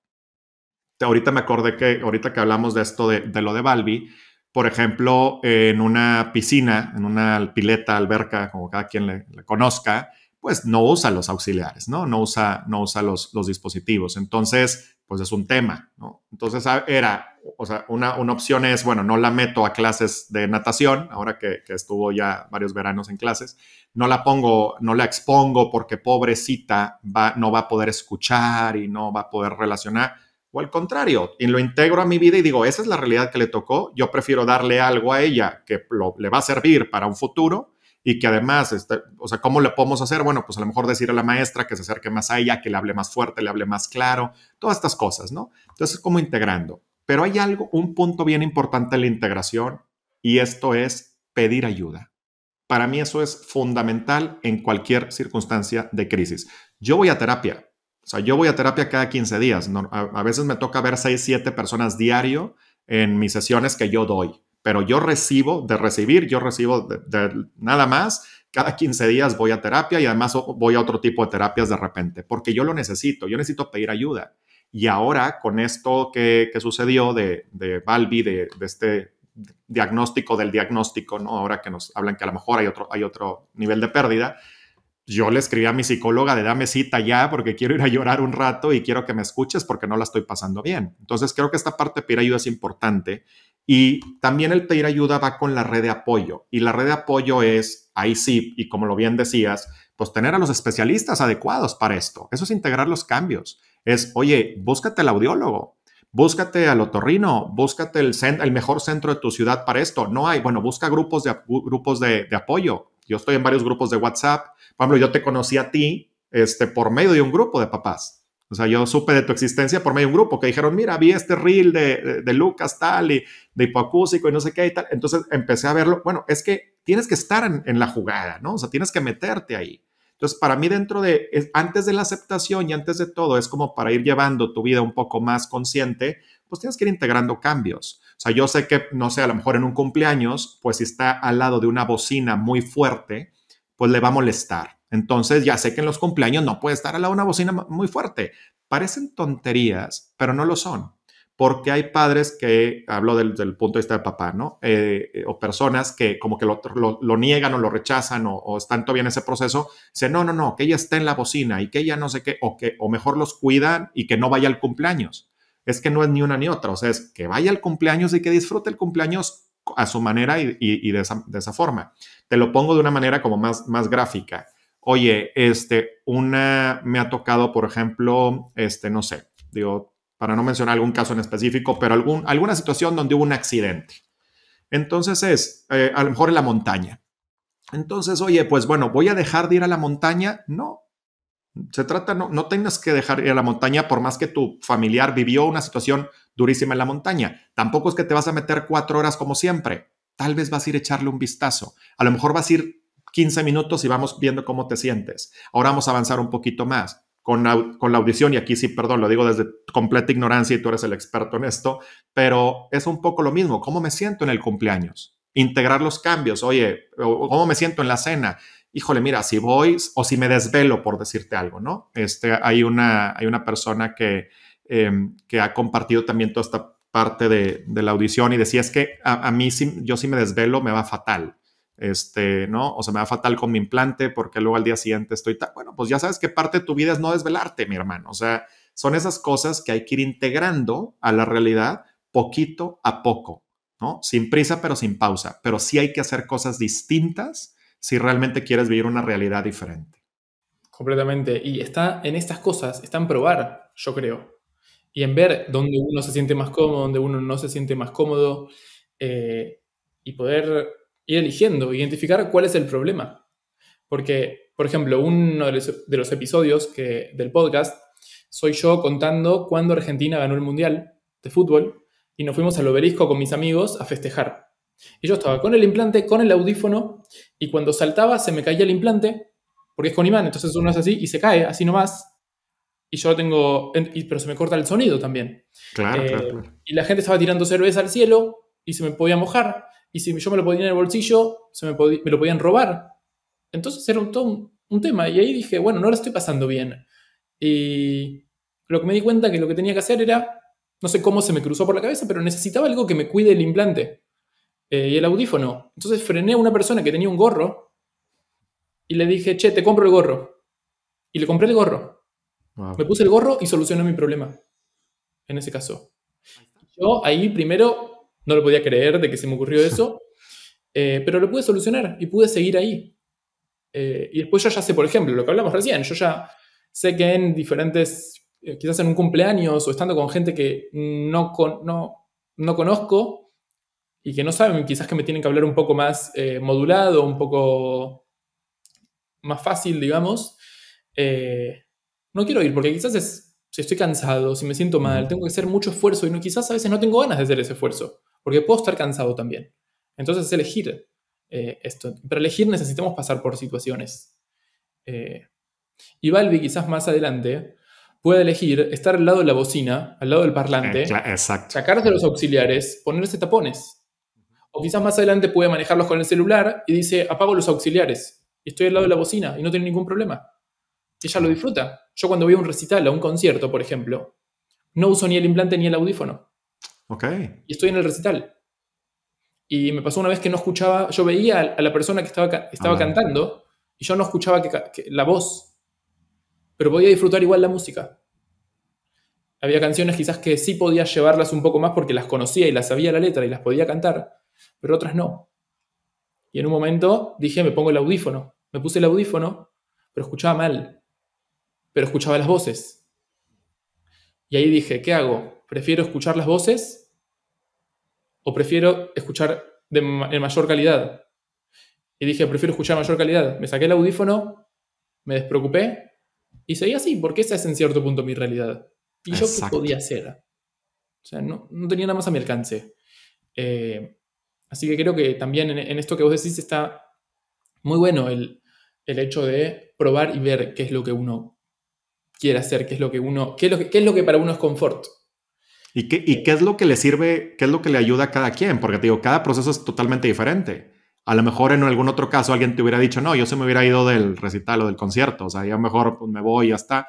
ahorita me acordé que ahorita que hablamos de esto de, lo de Balbi, por ejemplo, en una piscina, en una pileta, alberca, como cada quien le, conozca, pues no usa los auxiliares, ¿no? No usa, no usa los, dispositivos. Entonces, pues es un tema, Entonces era, o sea, una, opción es, bueno, no la meto a clases de natación, ahora que, estuvo ya varios veranos en clases, no la pongo, no la expongo porque pobrecita va, no va a poder escuchar y no va a poder relacionar al contrario, y lo integro a mi vida y digo, esa es la realidad que le tocó, yo prefiero darle algo a ella que le va a servir para un futuro y que además, este, o sea, ¿cómo le podemos hacer? Bueno, pues a lo mejor decir a la maestra que se acerque más a ella, que le hable más fuerte, le hable más claro, todas estas cosas, ¿no? Entonces, como integrando. Pero hay algo, un punto bien importante en la integración y esto es pedir ayuda. Para mí eso es fundamental en cualquier circunstancia de crisis. Yo voy a terapia, o sea, yo voy a terapia cada 15 días. No, a, veces me toca ver 6, 7 personas diario en mis sesiones que yo doy, pero yo recibo de recibir, yo recibo de, nada más. Cada 15 días voy a terapia y además voy a otro tipo de terapias de repente, porque yo lo necesito, yo necesito pedir ayuda. Y ahora con esto que, sucedió de, de Balbi, de, de este diagnóstico del diagnóstico, ¿no? Ahora que nos hablan que a lo mejor hay otro, hay otro nivel de pérdida, yo le escribí a mi psicóloga de dame cita ya porque quiero ir a llorar un rato y quiero que me escuches porque no la estoy pasando bien. Entonces creo que esta parte de pedir ayuda es importante y también el pedir ayuda va con la red de apoyo y la red de apoyo es ahí sí y como lo bien decías, pues tener a los especialistas adecuados para esto. Eso es integrar los cambios. Es, oye, búscate el audiólogo, búscate al otorrino, búscate el, el mejor centro de tu ciudad para esto. No hay, bueno, busca grupos de, grupos de, de apoyo. Yo estoy en varios grupos de WhatsApp por ejemplo, yo te conocí a ti este, por medio de un grupo de papás. O sea, yo supe de tu existencia por medio de un grupo que dijeron, mira, vi este reel de, de, Lucas tal y de hipoacúsico y no sé qué y tal. Entonces empecé a verlo. Bueno, es que tienes que estar en, la jugada, ¿no? O sea, tienes que meterte ahí. Entonces, para mí dentro de, antes de la aceptación y antes de todo, es como para ir llevando tu vida un poco más consciente, pues tienes que ir integrando cambios. O sea, yo sé que, no sé, a lo mejor en un cumpleaños, pues si está al lado de una bocina muy fuerte, pues le va a molestar. Entonces ya sé que en los cumpleaños no puede estar a la una bocina muy fuerte. Parecen tonterías, pero no lo son. Porque hay padres que, hablo del, punto de vista del papá, ¿no? Eh, eh, o personas que como que lo, niegan o lo rechazan o, están todavía en ese proceso. Dicen, no, no, no, que ella esté en la bocina y que ella no sé qué, o que o mejor los cuidan y que no vaya al cumpleaños. Es que no es ni una ni otra. O sea, es que vaya al cumpleaños y que disfrute el cumpleaños a su manera y, de, esa, forma. Te lo pongo de una manera como más, más gráfica. Oye, este, una, me ha tocado, por ejemplo, este, no sé, digo, para no mencionar algún caso en específico, pero algún, alguna situación donde hubo un accidente. Entonces es, eh, a lo mejor en la montaña. Entonces, oye, pues bueno, ¿voy a dejar de ir a la montaña? No, se trata, no, no tengas que dejar ir a la montaña por más que tu familiar vivió una situación durísima en la montaña. Tampoco es que te vas a meter cuatro horas como siempre. Tal vez vas a ir a echarle un vistazo. A lo mejor vas a ir 15 minutos y vamos viendo cómo te sientes. Ahora vamos a avanzar un poquito más. Con la, con la, audición, y aquí sí, perdón, lo digo desde completa ignorancia y tú eres el experto en esto, pero es un poco lo mismo, ¿cómo me siento en el cumpleaños? Integrar los cambios, oye, ¿cómo me siento en la cena? híjole, mira, si voy o si me desvelo por decirte algo, ¿no? Este, hay, una, hay una persona que, em, que ha compartido también toda esta parte de, la audición y decía, es que a, mí, si, yo si me desvelo, me va fatal. Este, ¿no? O sea, me va fatal con mi implante porque luego al día siguiente estoy tan, bueno, pues ya sabes que parte de tu vida es no desvelarte, mi hermano. O sea, son esas cosas que hay que ir integrando a la realidad poquito a poco, ¿no? Sin prisa, pero sin pausa. Pero sí hay que hacer cosas distintas si realmente quieres vivir una realidad diferente. Completamente. Y está en estas cosas, está en probar, yo creo. Y en ver dónde uno se siente más cómodo, dónde uno no se siente más cómodo, eh, y poder ir eligiendo, identificar cuál es el problema. Porque, por ejemplo, uno de los, episodios del podcast soy yo contando cuando Argentina ganó el Mundial de fútbol y nos fuimos al obelisco con mis amigos a festejar. Y yo estaba con el implante, con el audífono, y cuando saltaba se me caía el implante, porque es con imán, entonces uno es así y se cae, así nomás. Y yo lo tengo, pero se me corta el sonido también. Eh, claro, Y la gente estaba tirando cerveza al cielo y se me podía mojar. Y si yo me lo ponía en el bolsillo, se me, lo podían robar. Entonces era un, todo un, tema. Y ahí dije, bueno, no lo estoy pasando bien. Y lo que me di cuenta que lo que tenía que hacer era, no sé cómo se me cruzó por la cabeza, pero necesitaba algo que me cuide el implante. Eh, y el audífono. Entonces frené a una persona que tenía un gorro y le dije, che, te compro el gorro. Y le compré el gorro. Me puse el gorro y solucioné mi problema. En ese caso. Yo ahí primero no lo podía creer de que se me ocurrió eso, eh, pero lo pude solucionar y pude seguir ahí. Eh, y después yo ya sé, por ejemplo, lo que hablamos recién, yo ya sé que en diferentes, quizás en un cumpleaños o estando con gente que no, no, no conozco, y que no saben, quizás que me tienen que hablar un poco más eh, modulado, un poco más fácil, digamos, eh, no quiero ir, porque quizás es, si estoy cansado, si me siento mal, tengo que hacer mucho esfuerzo y no, quizás a veces no tengo ganas de hacer ese esfuerzo, porque puedo estar cansado también. Entonces es elegir eh, esto. Para elegir necesitamos pasar por situaciones. y Balbi quizás más adelante puede elegir estar al lado de la bocina, al lado del parlante, sacarse los auxiliares, ponerse tapones. O quizás más adelante puede manejarlos con el celular y dice, apago los auxiliares, estoy al lado de la bocina y no tiene ningún problema. Ella lo disfruta. Yo cuando voy a un recital, a un concierto, por ejemplo, no uso ni el implante ni el audífono. Ok. Y estoy en el recital. Y me pasó una vez que no escuchaba, yo veía a la persona que estaba, estaba ah. cantando y yo no escuchaba que, la voz, pero podía disfrutar igual la música. Había canciones quizás que sí podía llevarlas un poco más porque las conocía y las sabía la letra y las podía cantar, pero otras no. Y en un momento dije, me pongo el audífono. Me puse el audífono, pero escuchaba mal, pero escuchaba las voces. Y ahí dije, ¿qué hago? ¿Prefiero escuchar las voces o prefiero escuchar de, en mayor calidad? Y dije, prefiero escuchar mayor calidad. Me saqué el audífono, me despreocupé y seguí así, porque esa es en cierto punto mi realidad. ¿Y yo qué podía hacer? O sea, no, no, tenía nada más a mi alcance. Eh, Así que creo que también en, esto que vos decís está muy bueno el, el, hecho de probar y ver qué es lo que uno quiere hacer, qué es lo que uno, qué es lo que, para uno es confort. ¿Y qué, ¿Y eh. qué es lo que le sirve, qué es lo que le ayuda a cada quien? Porque te digo, cada proceso es totalmente diferente. A lo mejor en algún otro caso alguien te hubiera dicho, no, yo se me hubiera ido del recital o del concierto, o sea, ya mejor pues, me voy y ya está,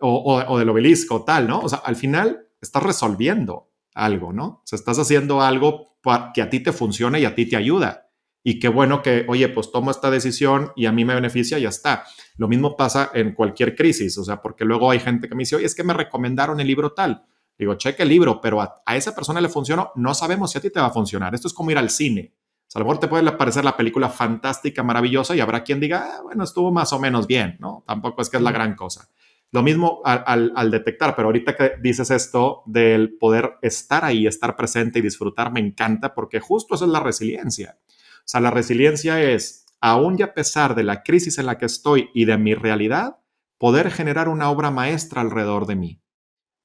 o, o, del obelisco, tal, ¿no? O sea, al final estás resolviendo algo, ¿no? O sea, estás haciendo algo que a ti te funcione y a ti te ayuda. Y qué bueno que, oye, pues tomo esta decisión y a mí me beneficia y ya está. Lo mismo pasa en cualquier crisis, o sea, porque luego hay gente que me dice, oye, es que me recomendaron el libro tal. Digo, cheque el libro, pero a, esa persona le funcionó, no sabemos si a ti te va a funcionar. Esto es como ir al cine. O sea, a lo mejor te puede aparecer la película fantástica, maravillosa, y habrá quien diga, ah, bueno, estuvo más o menos bien, ¿no? Tampoco es que es la gran cosa. Lo mismo al, detectar, pero ahorita que dices esto del poder estar ahí, estar presente y disfrutar, me encanta porque justo eso es la resiliencia. O sea, la resiliencia es, aún y a pesar de la crisis en la que estoy y de mi realidad, poder generar una obra maestra alrededor de mí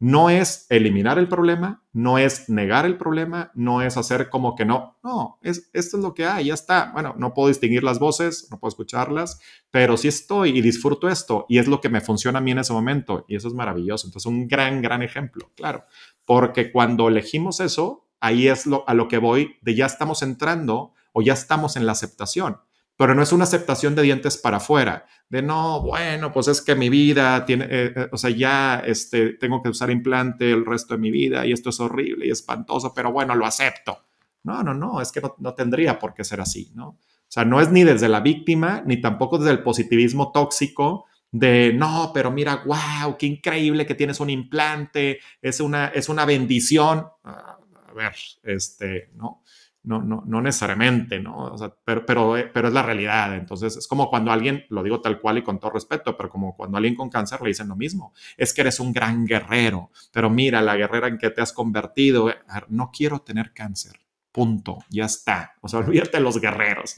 no es eliminar el problema, no es negar el problema, no es hacer como que no, no, es, esto es lo que hay, ya está. Bueno, no puedo distinguir las voces, no puedo escucharlas, pero sí estoy y disfruto esto y es lo que me funciona a mí en ese momento y eso es maravilloso. Entonces, un gran, gran ejemplo, claro, porque cuando elegimos eso, ahí es lo, a lo que voy de ya estamos entrando o ya estamos en la aceptación pero no es una aceptación de dientes para afuera, de no, bueno, pues es que mi vida tiene, eh, eh, o sea, ya este, tengo que usar implante el resto de mi vida y esto es horrible y espantoso, pero bueno, lo acepto. No, no, no, es que no, tendría por qué ser así, ¿no? O sea, no es ni desde la víctima, ni tampoco desde el positivismo tóxico, de no, pero mira, wow, qué increíble que tienes un implante, es una, es una bendición. Ah, a ver, este, ¿no? no, no, no necesariamente, ¿no? pero, pero, pero es la realidad. Entonces, es como cuando alguien, lo digo tal cual y con todo respeto, pero como cuando alguien con cáncer le dicen lo mismo, es que eres un gran guerrero, pero mira la guerrera en que te has convertido, no quiero tener cáncer, punto, ya está. O sea, olvídate los guerreros,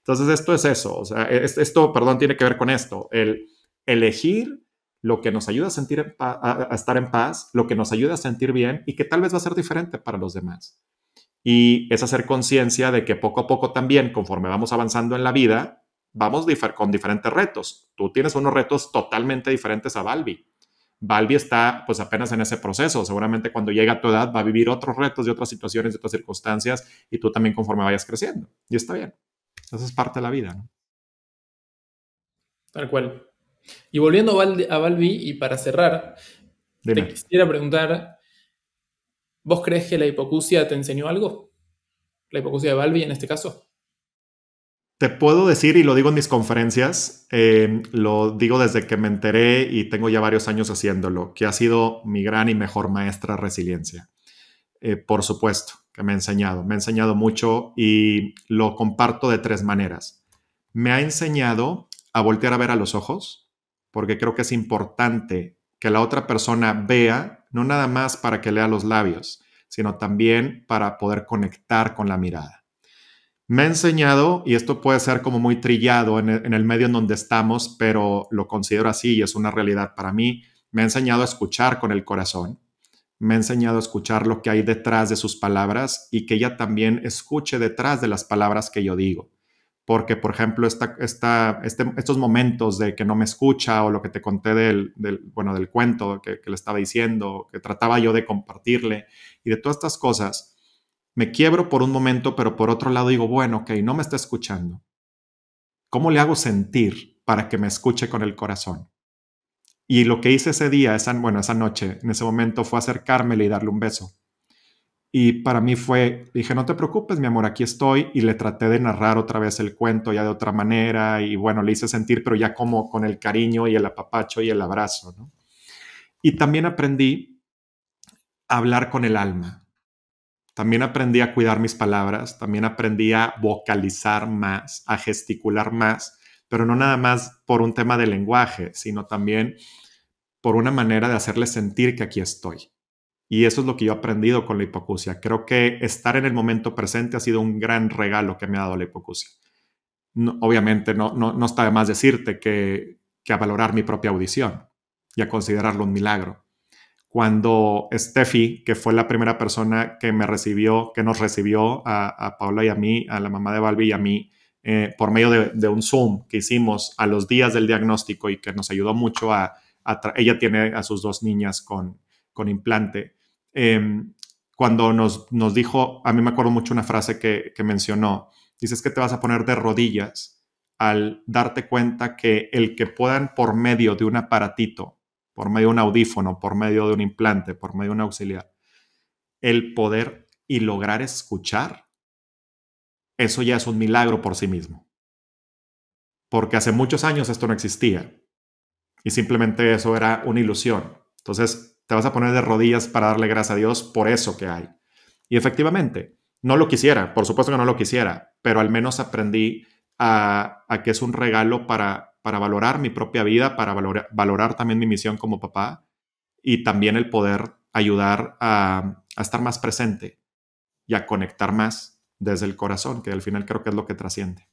Entonces, esto es eso, esto, perdón, tiene que ver con esto, el elegir lo que nos ayuda a, sentir a estar en paz, lo que nos ayuda a sentir bien y que tal vez va a ser diferente para los demás y es hacer conciencia de que poco a poco también, conforme vamos avanzando en la vida, vamos con diferentes retos. Tú tienes unos retos totalmente diferentes a Balbi. Balbi está pues apenas en ese proceso. Seguramente cuando llegue a tu edad va a vivir otros retos de otras situaciones, de otras circunstancias y tú también conforme vayas creciendo. Y está bien. Eso es parte de la vida. Tal cual. Y volviendo a, Balbi y para cerrar, te quisiera preguntar ¿Vos crees que la hipocucia te enseñó algo? ¿La hipocucia de Balbi en este caso? Te puedo decir, y lo digo en mis conferencias, eh, lo digo desde que me enteré y tengo ya varios años haciéndolo, que ha sido mi gran y mejor maestra resiliencia. Eh, por supuesto, que me ha enseñado, me ha enseñado mucho y lo comparto de tres maneras. Me ha enseñado a voltear a ver a los ojos, porque creo que es importante que la otra persona vea no nada más para que lea los labios, sino también para poder conectar con la mirada. Me ha enseñado, y esto puede ser como muy trillado en el, medio en donde estamos, pero lo considero así y es una realidad para mí, me ha enseñado a escuchar con el corazón, me ha enseñado a escuchar lo que hay detrás de sus palabras y que ella también escuche detrás de las palabras que yo digo porque, por ejemplo, esta, esta, este, estos momentos de que no me escucha o lo que te conté del, bueno, del cuento que, le estaba diciendo, que trataba yo de compartirle y de todas estas cosas, me quiebro por un momento, pero por otro lado digo, bueno, ok, no me está escuchando. ¿Cómo le hago sentir para que me escuche con el corazón? Y lo que hice ese día, esa, bueno, esa noche, en ese momento, fue acercármele y darle un beso y para mí fue, dije, no te preocupes, mi amor, aquí estoy. Y le traté de narrar otra vez el cuento ya de otra manera. Y bueno, le hice sentir, pero ya como con el cariño y el apapacho y el abrazo. Y también aprendí a hablar con el alma. También aprendí a cuidar mis palabras. También aprendí a vocalizar más, a gesticular más. Pero no nada más por un tema de lenguaje, sino también por una manera de hacerle sentir que aquí estoy y eso es lo que yo he aprendido con la hipocucia Creo que estar en el momento presente ha sido un gran regalo que me ha dado la hipocucia obviamente no, no, no, está de más decirte que, que a valorar mi propia audición y a considerarlo un milagro. Cuando Steffi, que fue la primera persona que me recibió, que nos recibió a, a Paula y a mí, a la mamá de Balbi y a mí, eh, por medio de, un Zoom que hicimos a los días del diagnóstico y que nos ayudó mucho a... ella tiene a sus dos niñas con, con implante Em, cuando nos, nos dijo, a mí me acuerdo mucho una frase que, que mencionó, dices que te vas a poner de rodillas al darte cuenta que el que puedan por medio de un aparatito, por medio de un audífono, por medio de un implante, por medio de una auxiliar, el poder y lograr escuchar, eso ya es un milagro por sí mismo. Porque hace muchos años esto no existía y simplemente eso era una ilusión. Entonces, te vas a poner de rodillas para darle gracias a Dios por eso que hay. Y efectivamente, no lo quisiera, por supuesto que no lo quisiera, pero al menos aprendí a, que es un regalo para, para valorar mi propia vida, para valorar también mi misión como papá y también el poder ayudar a, estar más presente y a conectar más desde el corazón, que al final creo que es lo que trasciende.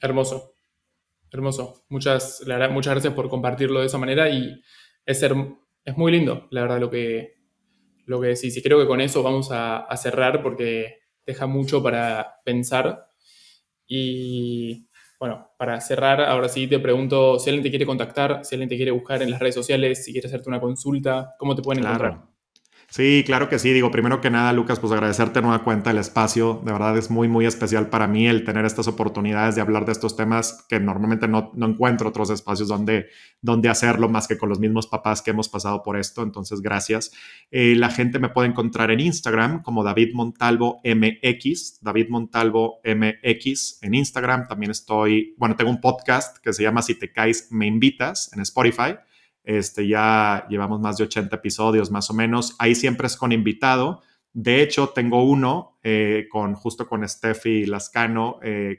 Hermoso, hermoso. Muchas, muchas gracias por compartirlo de esa manera y es, es muy lindo, la verdad, lo que, lo que decís. Y creo que con eso vamos a, cerrar porque deja mucho para pensar. Y bueno, para cerrar, ahora sí te pregunto si alguien te quiere contactar, si alguien te quiere buscar en las redes sociales, si quiere hacerte una consulta, ¿cómo te pueden Sí, claro que sí. Digo, primero que nada, Lucas, pues agradecerte nueva cuenta el espacio. De verdad es muy, muy especial para mí el tener estas oportunidades de hablar de estos temas que normalmente no, encuentro otros espacios donde, donde hacerlo más que con los mismos papás que hemos pasado por esto. Entonces, gracias. Eh, la gente me puede encontrar en Instagram como David Montalvo MX, David Montalvo MX en Instagram. También estoy, bueno, tengo un podcast que se llama Si te caes, me invitas en Spotify. Este, ya llevamos más de 80 episodios más o menos. Ahí siempre es con invitado. De hecho, tengo uno eh, con, justo con Steffi Lascano, eh,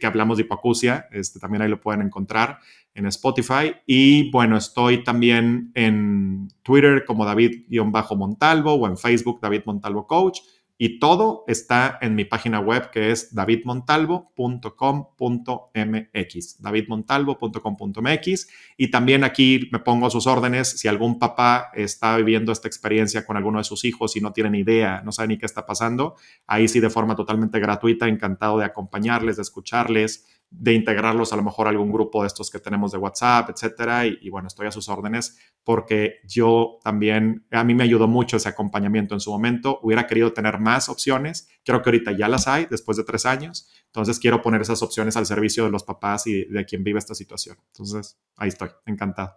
que hablamos de hipoacusia. Este, también ahí lo pueden encontrar en Spotify. Y bueno, estoy también en Twitter como David-Montalvo o en Facebook David Montalvo Coach. Y todo está en mi página web que es davidmontalvo.com.mx, davidmontalvo.com.mx. Y también aquí me pongo a sus órdenes si algún papá está viviendo esta experiencia con alguno de sus hijos y no tiene ni idea, no sabe ni qué está pasando. Ahí sí de forma totalmente gratuita, encantado de acompañarles, de escucharles de integrarlos a lo mejor a algún grupo de estos que tenemos de WhatsApp, etcétera. Y, y, bueno, estoy a sus órdenes porque yo también, a mí me ayudó mucho ese acompañamiento en su momento. Hubiera querido tener más opciones. Creo que ahorita ya las hay después de tres años. Entonces quiero poner esas opciones al servicio de los papás y de quien vive esta situación. Entonces ahí estoy, encantado.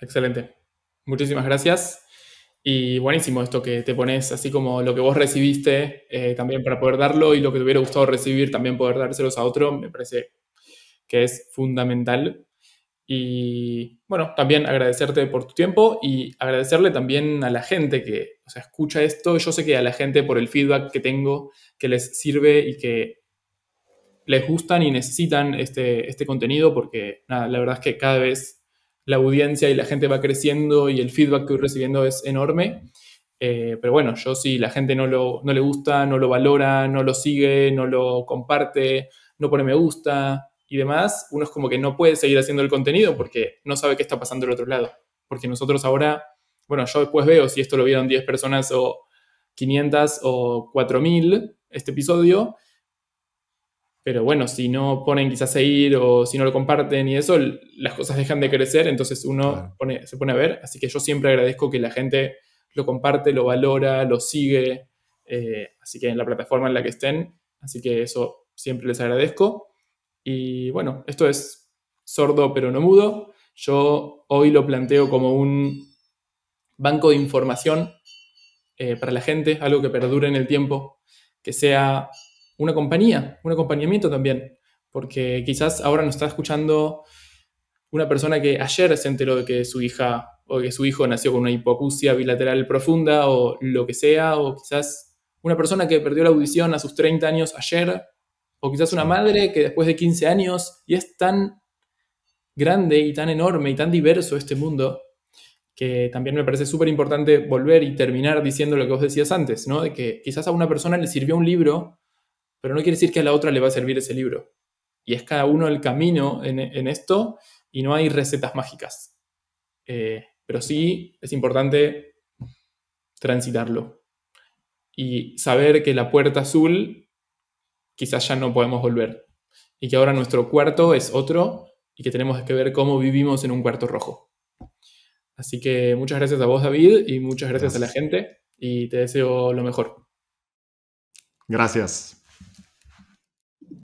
Excelente. Muchísimas gracias. Y buenísimo esto que te pones, así como lo que vos recibiste eh, también para poder darlo y lo que te hubiera gustado recibir también poder dárselos a otro, me parece que es fundamental. Y bueno, también agradecerte por tu tiempo y agradecerle también a la gente que escucha esto. Yo sé que a la gente por el feedback que tengo, que les sirve y que les gustan y necesitan este, este contenido porque la verdad es que cada vez la audiencia y la gente va creciendo y el feedback que voy recibiendo es enorme. Eh, pero bueno, yo si la gente no, lo, no le gusta, no lo valora, no lo sigue, no lo comparte, no pone me gusta y demás, uno es como que no puede seguir haciendo el contenido porque no sabe qué está pasando del otro lado. Porque nosotros ahora, bueno, yo después veo si esto lo vieron 10 personas o 500 o 4000 este episodio pero bueno, si no ponen quizás ir o si no lo comparten y eso, las cosas dejan de crecer, entonces uno se pone a ver. Así que yo siempre agradezco que la gente lo comparte, lo valora, lo sigue. Eh, así que en la plataforma en la que estén. Así que eso siempre les agradezco. Y bueno, esto es sordo pero no mudo. Yo hoy lo planteo como un banco de información eh, para la gente, algo que perdure en el tiempo, que sea una compañía, un acompañamiento también, porque quizás ahora nos está escuchando una persona que ayer se enteró de que su hija o que su hijo nació con una hipoacusia bilateral profunda o lo que sea, o quizás una persona que perdió la audición a sus 30 años ayer, o quizás una madre que después de 15 años, y es tan grande y tan enorme y tan diverso este mundo, que también me parece súper importante volver y terminar diciendo lo que vos decías antes, ¿no? De que quizás a una persona le sirvió un libro pero no quiere decir que a la otra le va a servir ese libro. Y es cada uno el camino en, esto y no hay recetas mágicas. Eh, pero sí es importante transitarlo y saber que la puerta azul quizás ya no podemos volver y que ahora nuestro cuarto es otro y que tenemos que ver cómo vivimos en un cuarto rojo. Así que muchas gracias a vos David y muchas gracias. a la gente y te deseo lo mejor. Gracias.